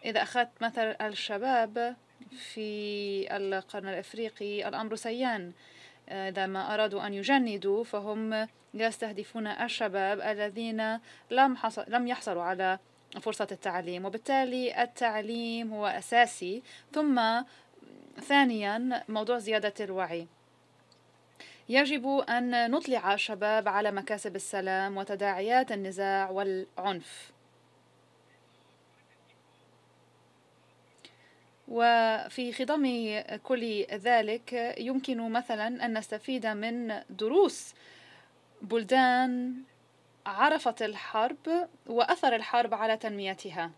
إذا أخذت مثل الشباب في القرن الإفريقي الأمر سيان إذا ما أرادوا أن يجندوا فهم يستهدفون الشباب الذين لم, حصل لم يحصلوا على فرصة التعليم وبالتالي التعليم هو أساسي ثم ثانيا موضوع زيادة الوعي يجب أن نطلع الشباب على مكاسب السلام وتداعيات النزاع والعنف وفي خضم كل ذلك يمكن مثلا أن نستفيد من دروس بلدان عرفت الحرب وأثر الحرب على تنميتها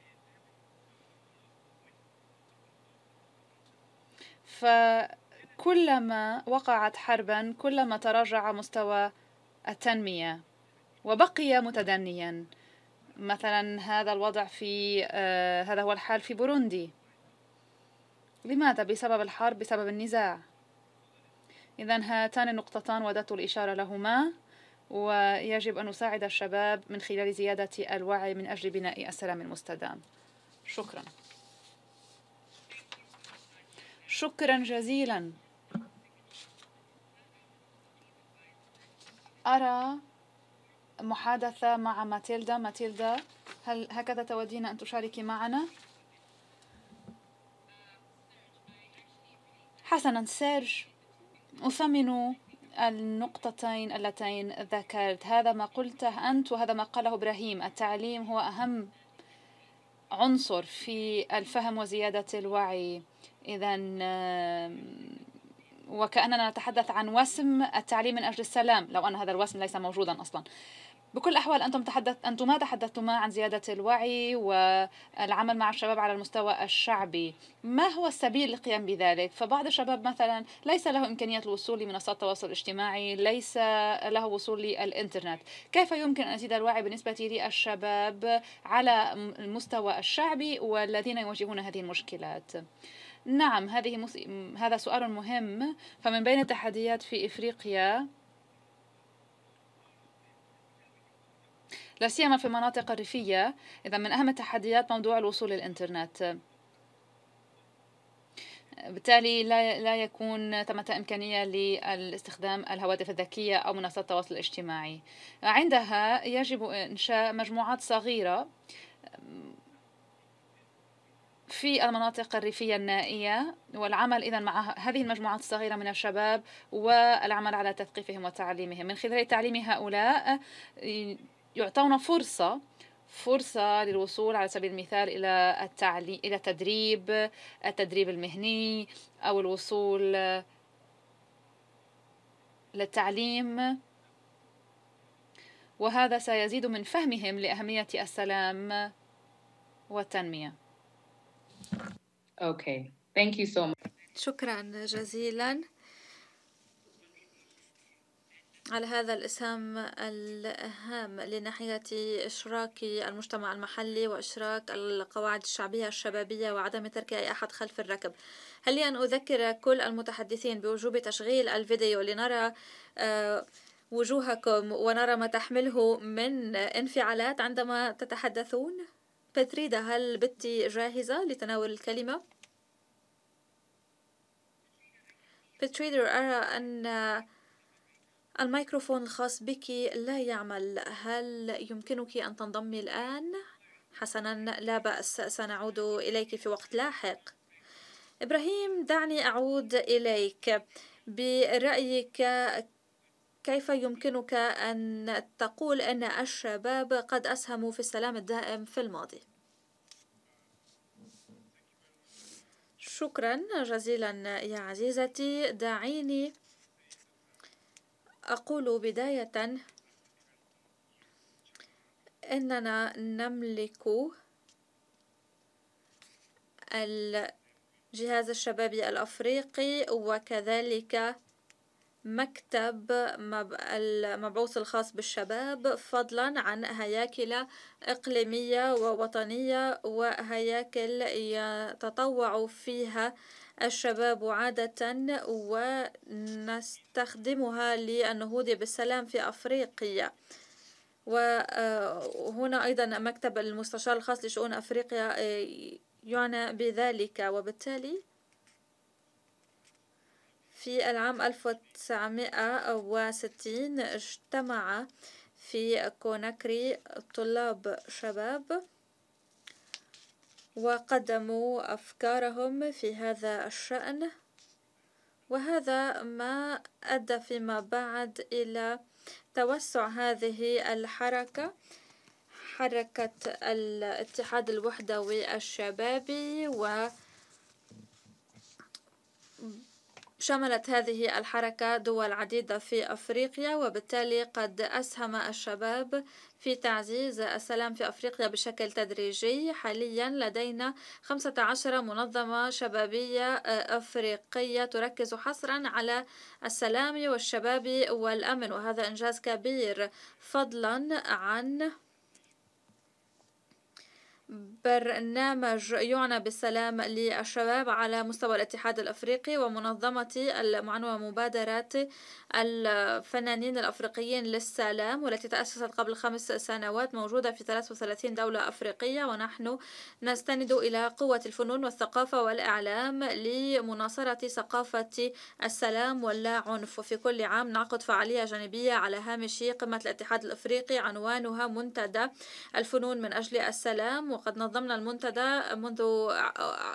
فكلما وقعت حربا كلما تراجع مستوى التنمية وبقي متدنيا مثلا هذا الوضع في آه، هذا هو الحال في بوروندي لماذا بسبب الحرب بسبب النزاع إذا هاتان النقطتان وددت الإشارة لهما ويجب أن نساعد الشباب من خلال زيادة الوعي من أجل بناء السلام المستدام شكراً شكرا جزيلا أرى محادثة مع ماتيلدا ماتيلدا هل هكذا تودين أن تشاركي معنا؟ حسنا سيرج أثمن النقطتين اللتين ذكرت هذا ما قلته أنت وهذا ما قاله إبراهيم التعليم هو أهم عنصر في الفهم وزيادة الوعي إذا وكأننا نتحدث عن وسم التعليم من أجل السلام لو أن هذا الوسم ليس موجودا أصلا بكل الأحوال أنتم تحدث أنتما تحدثتما عن زيادة الوعي والعمل مع الشباب على المستوى الشعبي ما هو السبيل للقيام بذلك؟ فبعض الشباب مثلا ليس له إمكانية الوصول لمنصات التواصل الاجتماعي ليس له وصول للإنترنت كيف يمكن أن يزيد الوعي بالنسبة للشباب على المستوى الشعبي والذين يواجهون هذه المشكلات؟ نعم هذه مس... هذا سؤال مهم فمن بين التحديات في إفريقيا لا سيما في المناطق الريفية إذا من أهم التحديات موضوع الوصول للإنترنت بالتالي لا لا يكون ثمة إمكانية لاستخدام الهواتف الذكية أو منصات التواصل الاجتماعي عندها يجب إنشاء مجموعات صغيرة في المناطق الريفية النائية والعمل إذا مع هذه المجموعات الصغيرة من الشباب والعمل على تثقيفهم وتعليمهم من خلال تعليم هؤلاء يعطون فرصة فرصة للوصول على سبيل المثال إلى التعليم إلى تدريب التدريب المهني أو الوصول للتعليم وهذا سيزيد من فهمهم لأهمية السلام والتنمية Okay. Thank you so much. شكرا جزيلا على هذا الإسهام الهام لناحية إشراك المجتمع المحلي وإشراك القواعد الشعبية الشبابية وعدم ترك أي أحد خلف الركب هل أن أذكر كل المتحدثين بوجوب تشغيل الفيديو لنرى آه، وجوهكم ونرى ما تحمله من انفعالات عندما تتحدثون؟ بتريدا هل بنتي جاهزة لتناول الكلمة؟ بتريدر أرى أن الميكروفون الخاص بك لا يعمل هل يمكنك أن تنضمي الآن؟ حسنا لا بأس سنعود إليك في وقت لاحق إبراهيم دعني أعود إليك برأيك كيف يمكنك أن تقول أن الشباب قد أسهموا في السلام الدائم في الماضي؟ شكرا جزيلا يا عزيزتي دعيني أقول بداية أننا نملك الجهاز الشبابي الأفريقي وكذلك مكتب المبعوث الخاص بالشباب فضلا عن هياكل إقليمية ووطنية وهياكل يتطوع فيها الشباب عادة ونستخدمها للنهوض بالسلام في أفريقيا وهنا أيضا مكتب المستشار الخاص لشؤون أفريقيا إيه، يعنى بذلك وبالتالي في العام 1960 اجتمع في كوناكري طلاب شباب وقدموا أفكارهم في هذا الشأن وهذا ما أدى فيما بعد إلى توسع هذه الحركة حركة الاتحاد الوحدوي الشبابي و شملت هذه الحركة دول عديدة في أفريقيا وبالتالي قد أسهم الشباب في تعزيز السلام في أفريقيا بشكل تدريجي حاليا لدينا 15 منظمة شبابية آه، أفريقية تركز حصرا على السلام والشباب والأمن وهذا إنجاز كبير فضلا عن برنامج يعنى بالسلام للشباب على مستوى الاتحاد الأفريقي ومنظمة المعنوة مبادرات الفنانين الأفريقيين للسلام والتي تأسست قبل خمس سنوات موجودة في 33 دولة أفريقية ونحن نستند إلى قوة الفنون والثقافة والإعلام لمناصرة ثقافة السلام واللا عنف وفي كل عام نعقد فعالية جانبية على هامش قمة الاتحاد الأفريقي عنوانها منتدى الفنون من أجل السلام وقد نظمنا المنتدى منذ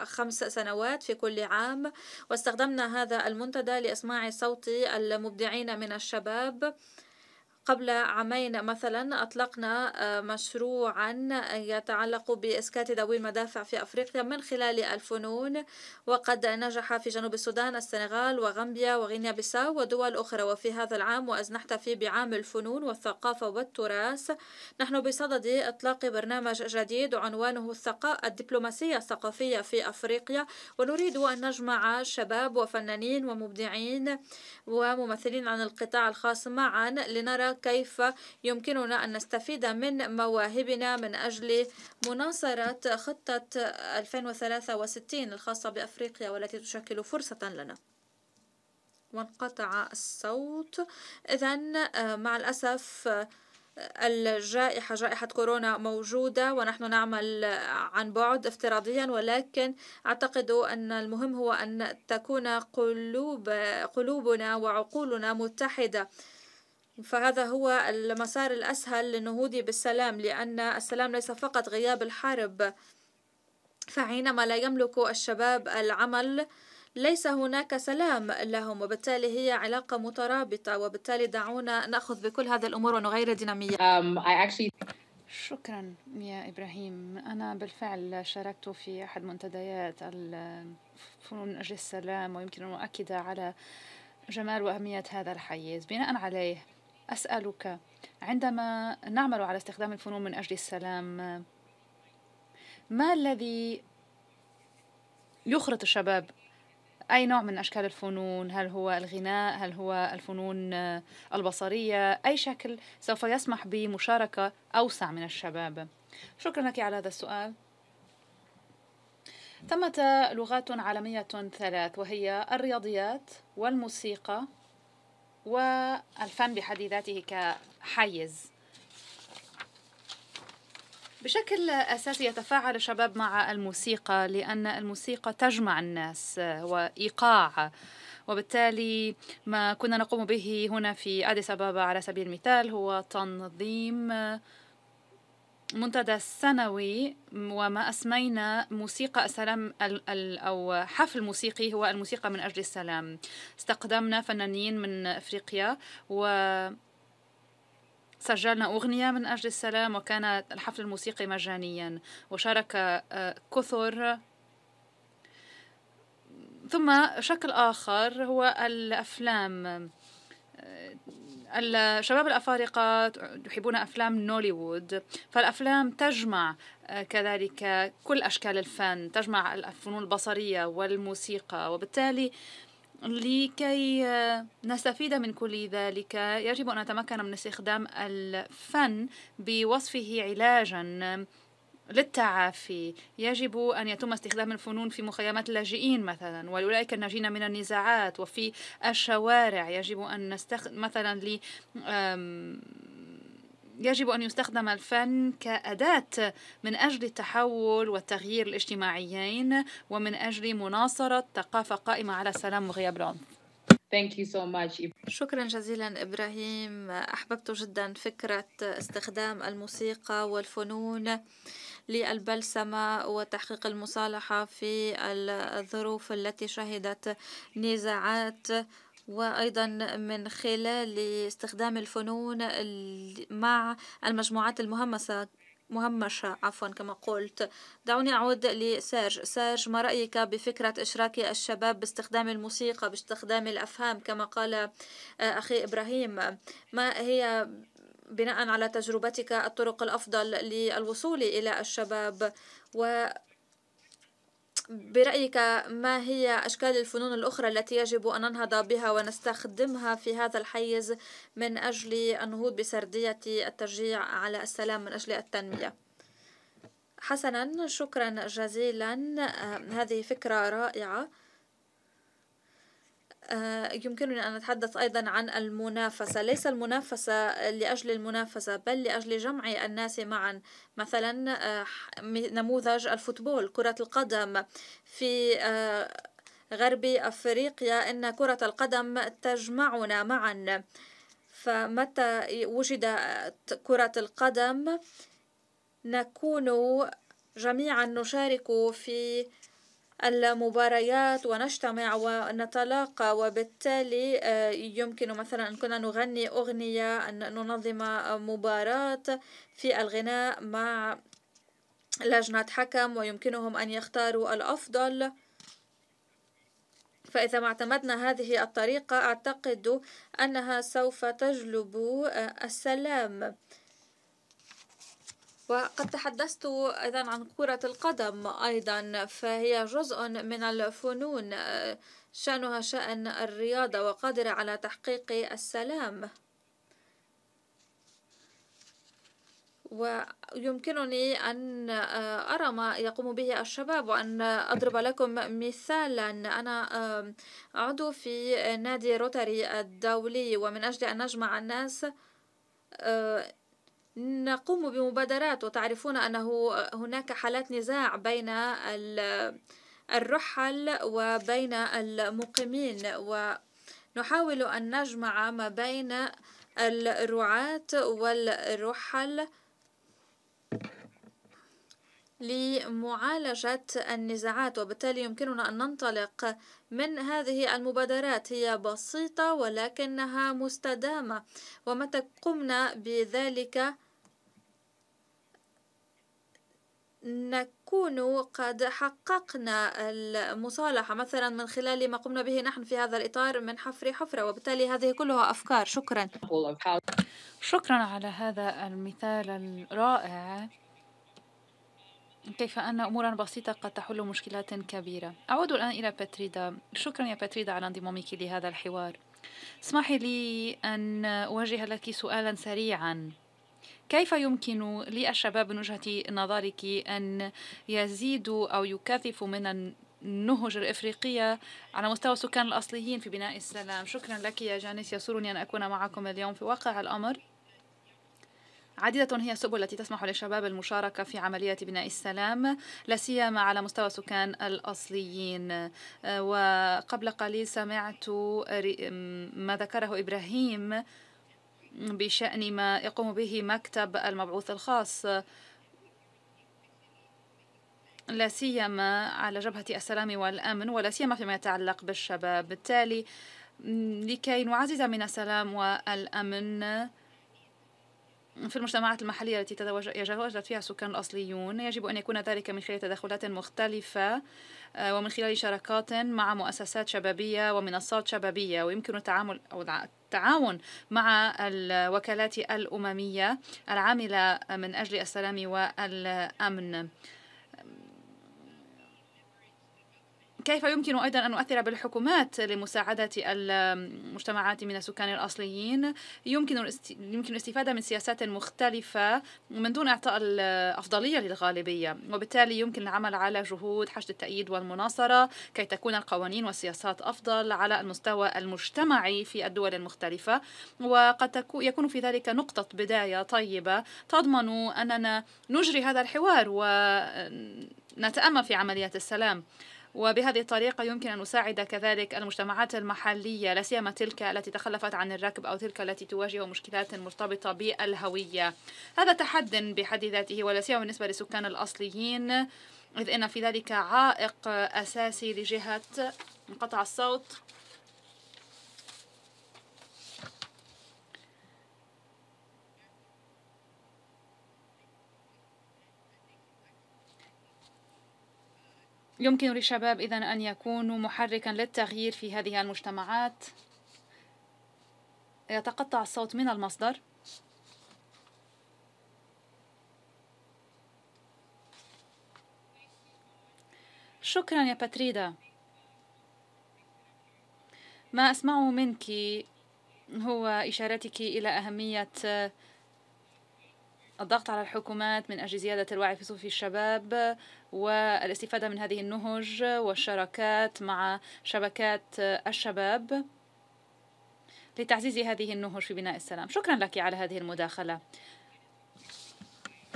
خمس سنوات في كل عام واستخدمنا هذا المنتدى لإسماع صوت المبدعين من الشباب قبل عامين مثلا أطلقنا آه، مشروعا يتعلق بإسكات ذوي المدافع في أفريقيا من خلال الفنون وقد نجح في جنوب السودان السنغال وغامبيا وغينيا بيساو ودول أخرى وفي هذا العام وأزنحت في بعام الفنون والثقافة والتراث نحن بصدد إطلاق برنامج جديد عنوانه الدبلوماسية الثقافية في أفريقيا ونريد أن نجمع شباب وفنانين ومبدعين وممثلين عن القطاع الخاص معا لنرى كيف يمكننا أن نستفيد من مواهبنا من أجل مناصرة خطة 2063 الخاصة بأفريقيا والتي تشكل فرصة لنا وانقطع الصوت إذا آه، مع الأسف آه، الجائحة جائحة كورونا موجودة ونحن نعمل عن بعد افتراضيا ولكن أعتقد أن المهم هو أن تكون قلوب قلوبنا وعقولنا متحدة فهذا هو المسار الأسهل لنهودي بالسلام لأن السلام ليس فقط غياب الحرب فحينما لا يملك الشباب العمل ليس هناك سلام لهم وبالتالي هي علاقة مترابطة وبالتالي دعونا نأخذ بكل هذه الأمور ونغير الدينامية um, I actually... شكرا يا إبراهيم أنا بالفعل شاركت في أحد منتديات الفنون من أجل السلام ويمكن أن أؤكد على جمال وأهمية هذا الحيز بناء عليه أسألك عندما نعمل على استخدام الفنون من أجل السلام ما الذي يخرط الشباب أي نوع من أشكال الفنون هل هو الغناء هل هو الفنون البصرية أي شكل سوف يسمح بمشاركة أوسع من الشباب شكرا لك على هذا السؤال ثمة لغات عالمية ثلاث وهي الرياضيات والموسيقى والفن بحد ذاته كحيز بشكل أساسي يتفاعل الشباب مع الموسيقى لأن الموسيقى تجمع الناس آه، وإيقاع وبالتالي ما كنا نقوم به هنا في أديس أبابا على سبيل المثال هو تنظيم منتدى السنوي وما أسمينا موسيقى السلام أو حفل موسيقي هو الموسيقى من أجل السلام استقدمنا فنانين من أفريقيا و سجلنا أغنية من أجل السلام وكان الحفل الموسيقي مجانيا وشارك آه، كثر ثم شكل آخر هو الأفلام الشباب الأفارقة يحبون أفلام نوليوود فالأفلام تجمع آه، كذلك كل أشكال الفن تجمع الفنون البصرية والموسيقى وبالتالي لكي آه، نستفيد من كل ذلك يجب أن نتمكن من استخدام الفن بوصفه علاجا للتعافي يجب أن يتم استخدام الفنون في مخيمات اللاجئين مثلا ولأولئك الناجين من النزاعات وفي الشوارع يجب أن نستخدم مثلا ل يجب أن يستخدم الفن كأداة من أجل التحول والتغيير الاجتماعيين ومن أجل مناصرة ثقافة قائمة على السلام وغياب العنف Thank you so much. شكرا جزيلا إبراهيم أحببت جدا فكرة استخدام الموسيقى والفنون للبلسمة وتحقيق المصالحة في الظروف التي شهدت نزاعات وأيضا من خلال استخدام الفنون مع المجموعات المهمسة مهمشة عفوا كما قلت دعوني أعود لسيرج سيرج ما رأيك بفكرة إشراك الشباب باستخدام الموسيقى باستخدام الأفهام كما قال آه، أخي إبراهيم ما هي بناء على تجربتك الطرق الأفضل للوصول إلى الشباب و برأيك ما هي أشكال الفنون الأخرى التي يجب أن ننهض بها ونستخدمها في هذا الحيز من أجل النهوض بسردية التشجيع على السلام من أجل التنمية؟ حسنا شكرا جزيلا آه، هذه فكرة رائعة آه، يمكننا أن نتحدث أيضا عن المنافسة ليس المنافسة لأجل المنافسة بل لأجل جمع الناس معا مثلا آه، نموذج الفوتبول كرة القدم في آه، غرب أفريقيا إن كرة القدم تجمعنا معا فمتى وجد كرة القدم نكون جميعا نشارك في المباريات ونجتمع ونتلاقى وبالتالي آه، يمكن مثلا أن كنا نغني أغنية أن ننظم آه، مباراة في الغناء مع لجنة حكم ويمكنهم أن يختاروا الأفضل فإذا ما اعتمدنا هذه الطريقة أعتقد أنها سوف تجلب آه، السلام وقد تحدثت أيضا عن كرة القدم أيضا فهي جزء من الفنون آه، شأنها شأن الرياضة وقادرة على تحقيق السلام ويمكنني أن آه، أرى ما يقوم به الشباب وأن أضرب لكم مثالا أنا آه، عضو في نادي روتاري الدولي ومن أجل أن نجمع الناس نقوم بمبادرات وتعرفون أنه هناك حالات نزاع بين الرحل وبين المقيمين ونحاول أن نجمع ما بين الرعاة والرحل لمعالجة النزاعات وبالتالي يمكننا أن ننطلق من هذه المبادرات هي بسيطة ولكنها مستدامة ومتى قمنا بذلك نكون قد حققنا المصالحة مثلا من خلال ما قمنا به نحن في هذا الإطار من حفر حفرة وبالتالي هذه كلها أفكار شكرا شكرا على هذا المثال الرائع كيف أن أمورا بسيطة قد تحل مشكلات كبيرة أعود الآن إلى باتريدا شكرا يا باتريدا على انضمامك لهذا الحوار اسمحي لي أن أوجه لك سؤالا سريعا كيف يمكن للشباب من وجهة نظرك أن يزيدوا أو يكثفوا من النهج الإفريقية على مستوى السكان الأصليين في بناء السلام شكرا لك يا جانيس يسرني أن أكون معكم اليوم في واقع الأمر عديدة هي السبل التي تسمح للشباب المشاركة في عملية بناء السلام لا سيما على مستوى سكان الأصليين آه، وقبل قليل سمعت ما ذكره إبراهيم بشأن ما يقوم به مكتب المبعوث الخاص لا سيما على جبهة السلام والأمن ولا سيما فيما يتعلق بالشباب بالتالي لكي نعزز من السلام والأمن في المجتمعات المحلية التي يتواجد فيها السكان الأصليون يجب أن يكون ذلك من خلال تدخلات مختلفة آه، ومن خلال شراكات مع مؤسسات شبابية ومنصات شبابية ويمكن التعامل أو التعاون مع الوكالات الأممية العاملة من أجل السلام والأمن كيف يمكن أيضا أن نؤثر بالحكومات لمساعدة المجتمعات من السكان الأصليين يمكن يمكن الاستفادة من سياسات مختلفة من دون إعطاء الأفضلية للغالبية وبالتالي يمكن العمل على جهود حشد التأييد والمناصرة كي تكون القوانين والسياسات أفضل على المستوى المجتمعي في الدول المختلفة وقد يكون في ذلك نقطة بداية طيبة تضمن أننا نجري هذا الحوار ونتأمل في عمليات السلام وبهذه الطريقة يمكن أن نساعد كذلك المجتمعات المحلية لا سيما تلك التي تخلفت عن الركب أو تلك التي تواجه مشكلات مرتبطة بالهوية هذا تحد بحد ذاته ولا سيما بالنسبة للسكان الأصليين إذ إن في ذلك عائق أساسي لجهة انقطع الصوت يمكن للشباب إذا أن يكونوا محركا للتغيير في هذه المجتمعات يتقطع الصوت من المصدر شكرا يا باتريدا ما أسمعه منك هو إشارتك إلى أهمية الضغط على الحكومات من أجل زيادة الوعي في صفوف الشباب والاستفادة من هذه النهج والشراكات مع شبكات الشباب لتعزيز هذه النهج في بناء السلام شكرا لك على هذه المداخلة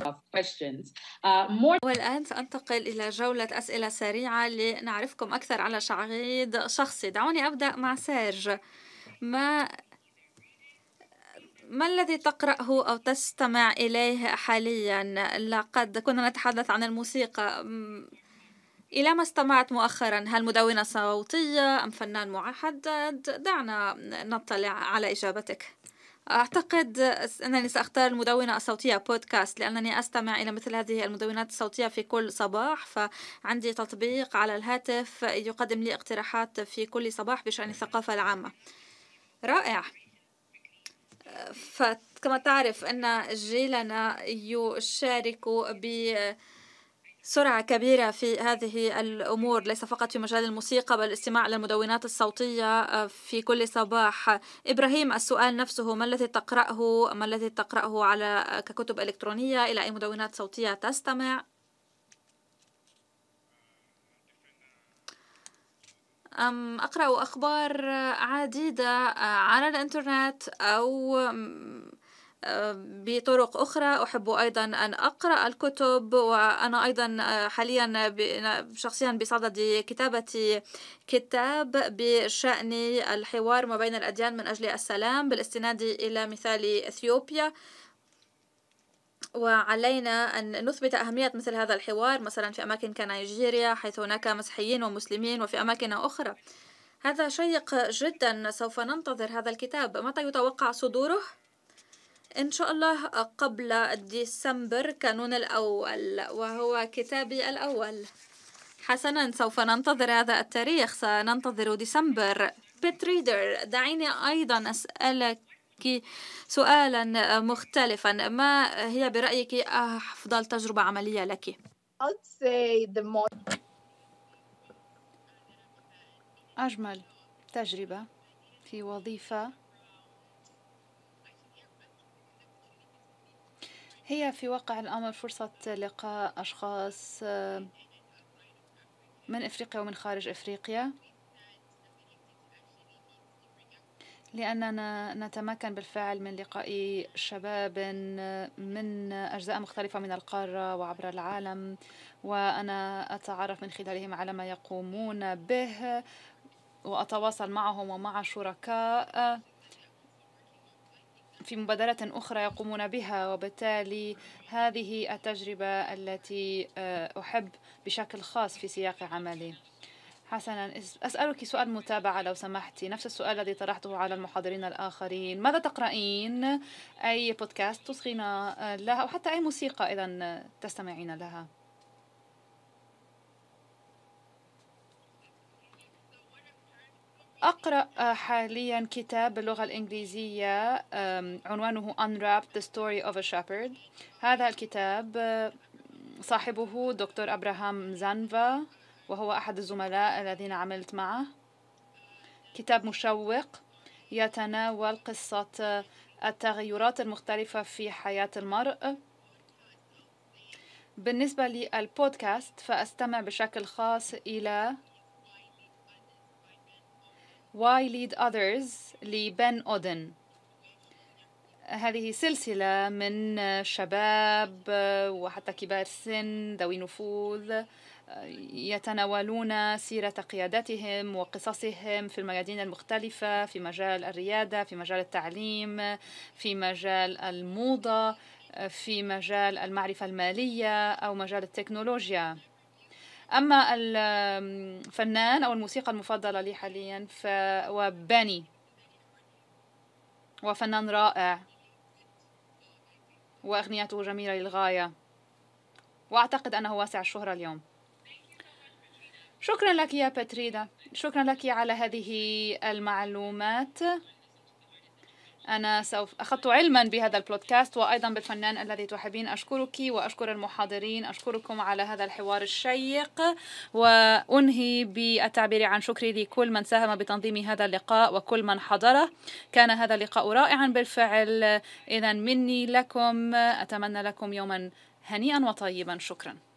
uh, uh, والآن سأنتقل إلى جولة أسئلة سريعة لنعرفكم أكثر على شعيد شخصي دعوني أبدأ مع سيرج ما ما الذي تقرأه أو تستمع إليه حاليا؟ لقد كنا نتحدث عن الموسيقى إلى ما استمعت مؤخرا هل مدونة صوتية أم فنان محدد؟ دعنا نطلع على إجابتك أعتقد أنني سأختار المدونة الصوتية بودكاست لأنني أستمع إلى مثل هذه المدونات الصوتية في كل صباح فعندي تطبيق على الهاتف يقدم لي اقتراحات في كل صباح بشأن الثقافة العامة رائع فكما تعرف أن جيلنا يشارك ب سرعة كبيرة في هذه الأمور ليس فقط في مجال الموسيقى بل الاستماع للمدونات الصوتية آه، في كل صباح إبراهيم السؤال نفسه ما الذي تقرأه ما الذي تقرأه على آه، ككتب إلكترونية إلى أي مدونات صوتية تستمع أقرأ أخبار آه، عديدة آه، على الإنترنت أو آه، بطرق أخرى أحب أيضا أن أقرأ الكتب وأنا أيضا حاليا شخصيا بصدد كتابة كتاب بشأن الحوار ما بين الأديان من أجل السلام بالاستناد إلى مثال إثيوبيا وعلينا أن نثبت أهمية مثل هذا الحوار مثلا في أماكن كنيجيريا حيث هناك مسيحيين ومسلمين وفي أماكن أخرى هذا شيق جدا سوف ننتظر هذا الكتاب متى يتوقع صدوره؟ إن شاء الله قبل ديسمبر كانون الأول وهو كتابي الأول حسنا سوف ننتظر هذا التاريخ سننتظر ديسمبر بيت ريدر دعيني أيضا أسألك أسألك سؤالا مختلفا ما هي برأيك أفضل تجربة عملية لك؟ أجمل تجربة في وظيفة هي في واقع الأمر فرصة لقاء أشخاص آه، من إفريقيا ومن خارج إفريقيا لأننا نتمكن بالفعل من لقاء شباب من أجزاء مختلفة من القارة وعبر العالم وأنا أتعرف من خلالهم على ما يقومون به وأتواصل معهم ومع شركاء في مبادرة أخرى يقومون بها وبالتالي هذه التجربة التي آه، أحب بشكل خاص في سياق عملي حسنا أسألك سؤال متابعة لو سمحتي نفس السؤال الذي طرحته على المحاضرين الآخرين ماذا تقرأين أي بودكاست تصغين آه، لها أو حتى أي موسيقى إذا آه، تستمعين لها أقرأ آه، حاليا كتاب باللغة الإنجليزية عنوانه Unwrapped The Story of a Shepherd هذا الكتاب صاحبه دكتور أبراهام زانفا وهو أحد الزملاء الذين عملت معه كتاب مشوق يتناول قصة التغيرات المختلفة في حياة المرء بالنسبة للبودكاست فأستمع بشكل خاص إلى Why Lead Others لبن أودن هذه سلسلة من شباب وحتى كبار سن ذوي نفوذ يتناولون سيرة قيادتهم وقصصهم في الميادين المختلفة في مجال الريادة في مجال التعليم في مجال الموضة في مجال المعرفة المالية أو مجال التكنولوجيا أما الفنان أو الموسيقى المفضلة لي حاليا فهو باني وفنان رائع وأغنيته جميلة للغاية وأعتقد أنه واسع الشهرة اليوم شكرا لك يا باتريدا شكرا لك على هذه المعلومات أنا سوف أخذت علما بهذا البودكاست وأيضا بالفنان الذي تحبين أشكرك وأشكر المحاضرين أشكركم على هذا الحوار الشيق وأنهي بالتعبير عن شكري لكل من ساهم بتنظيم هذا اللقاء وكل من حضره كان هذا اللقاء رائعا بالفعل إذا مني لكم أتمنى لكم يوما هنيئا وطيبا شكرا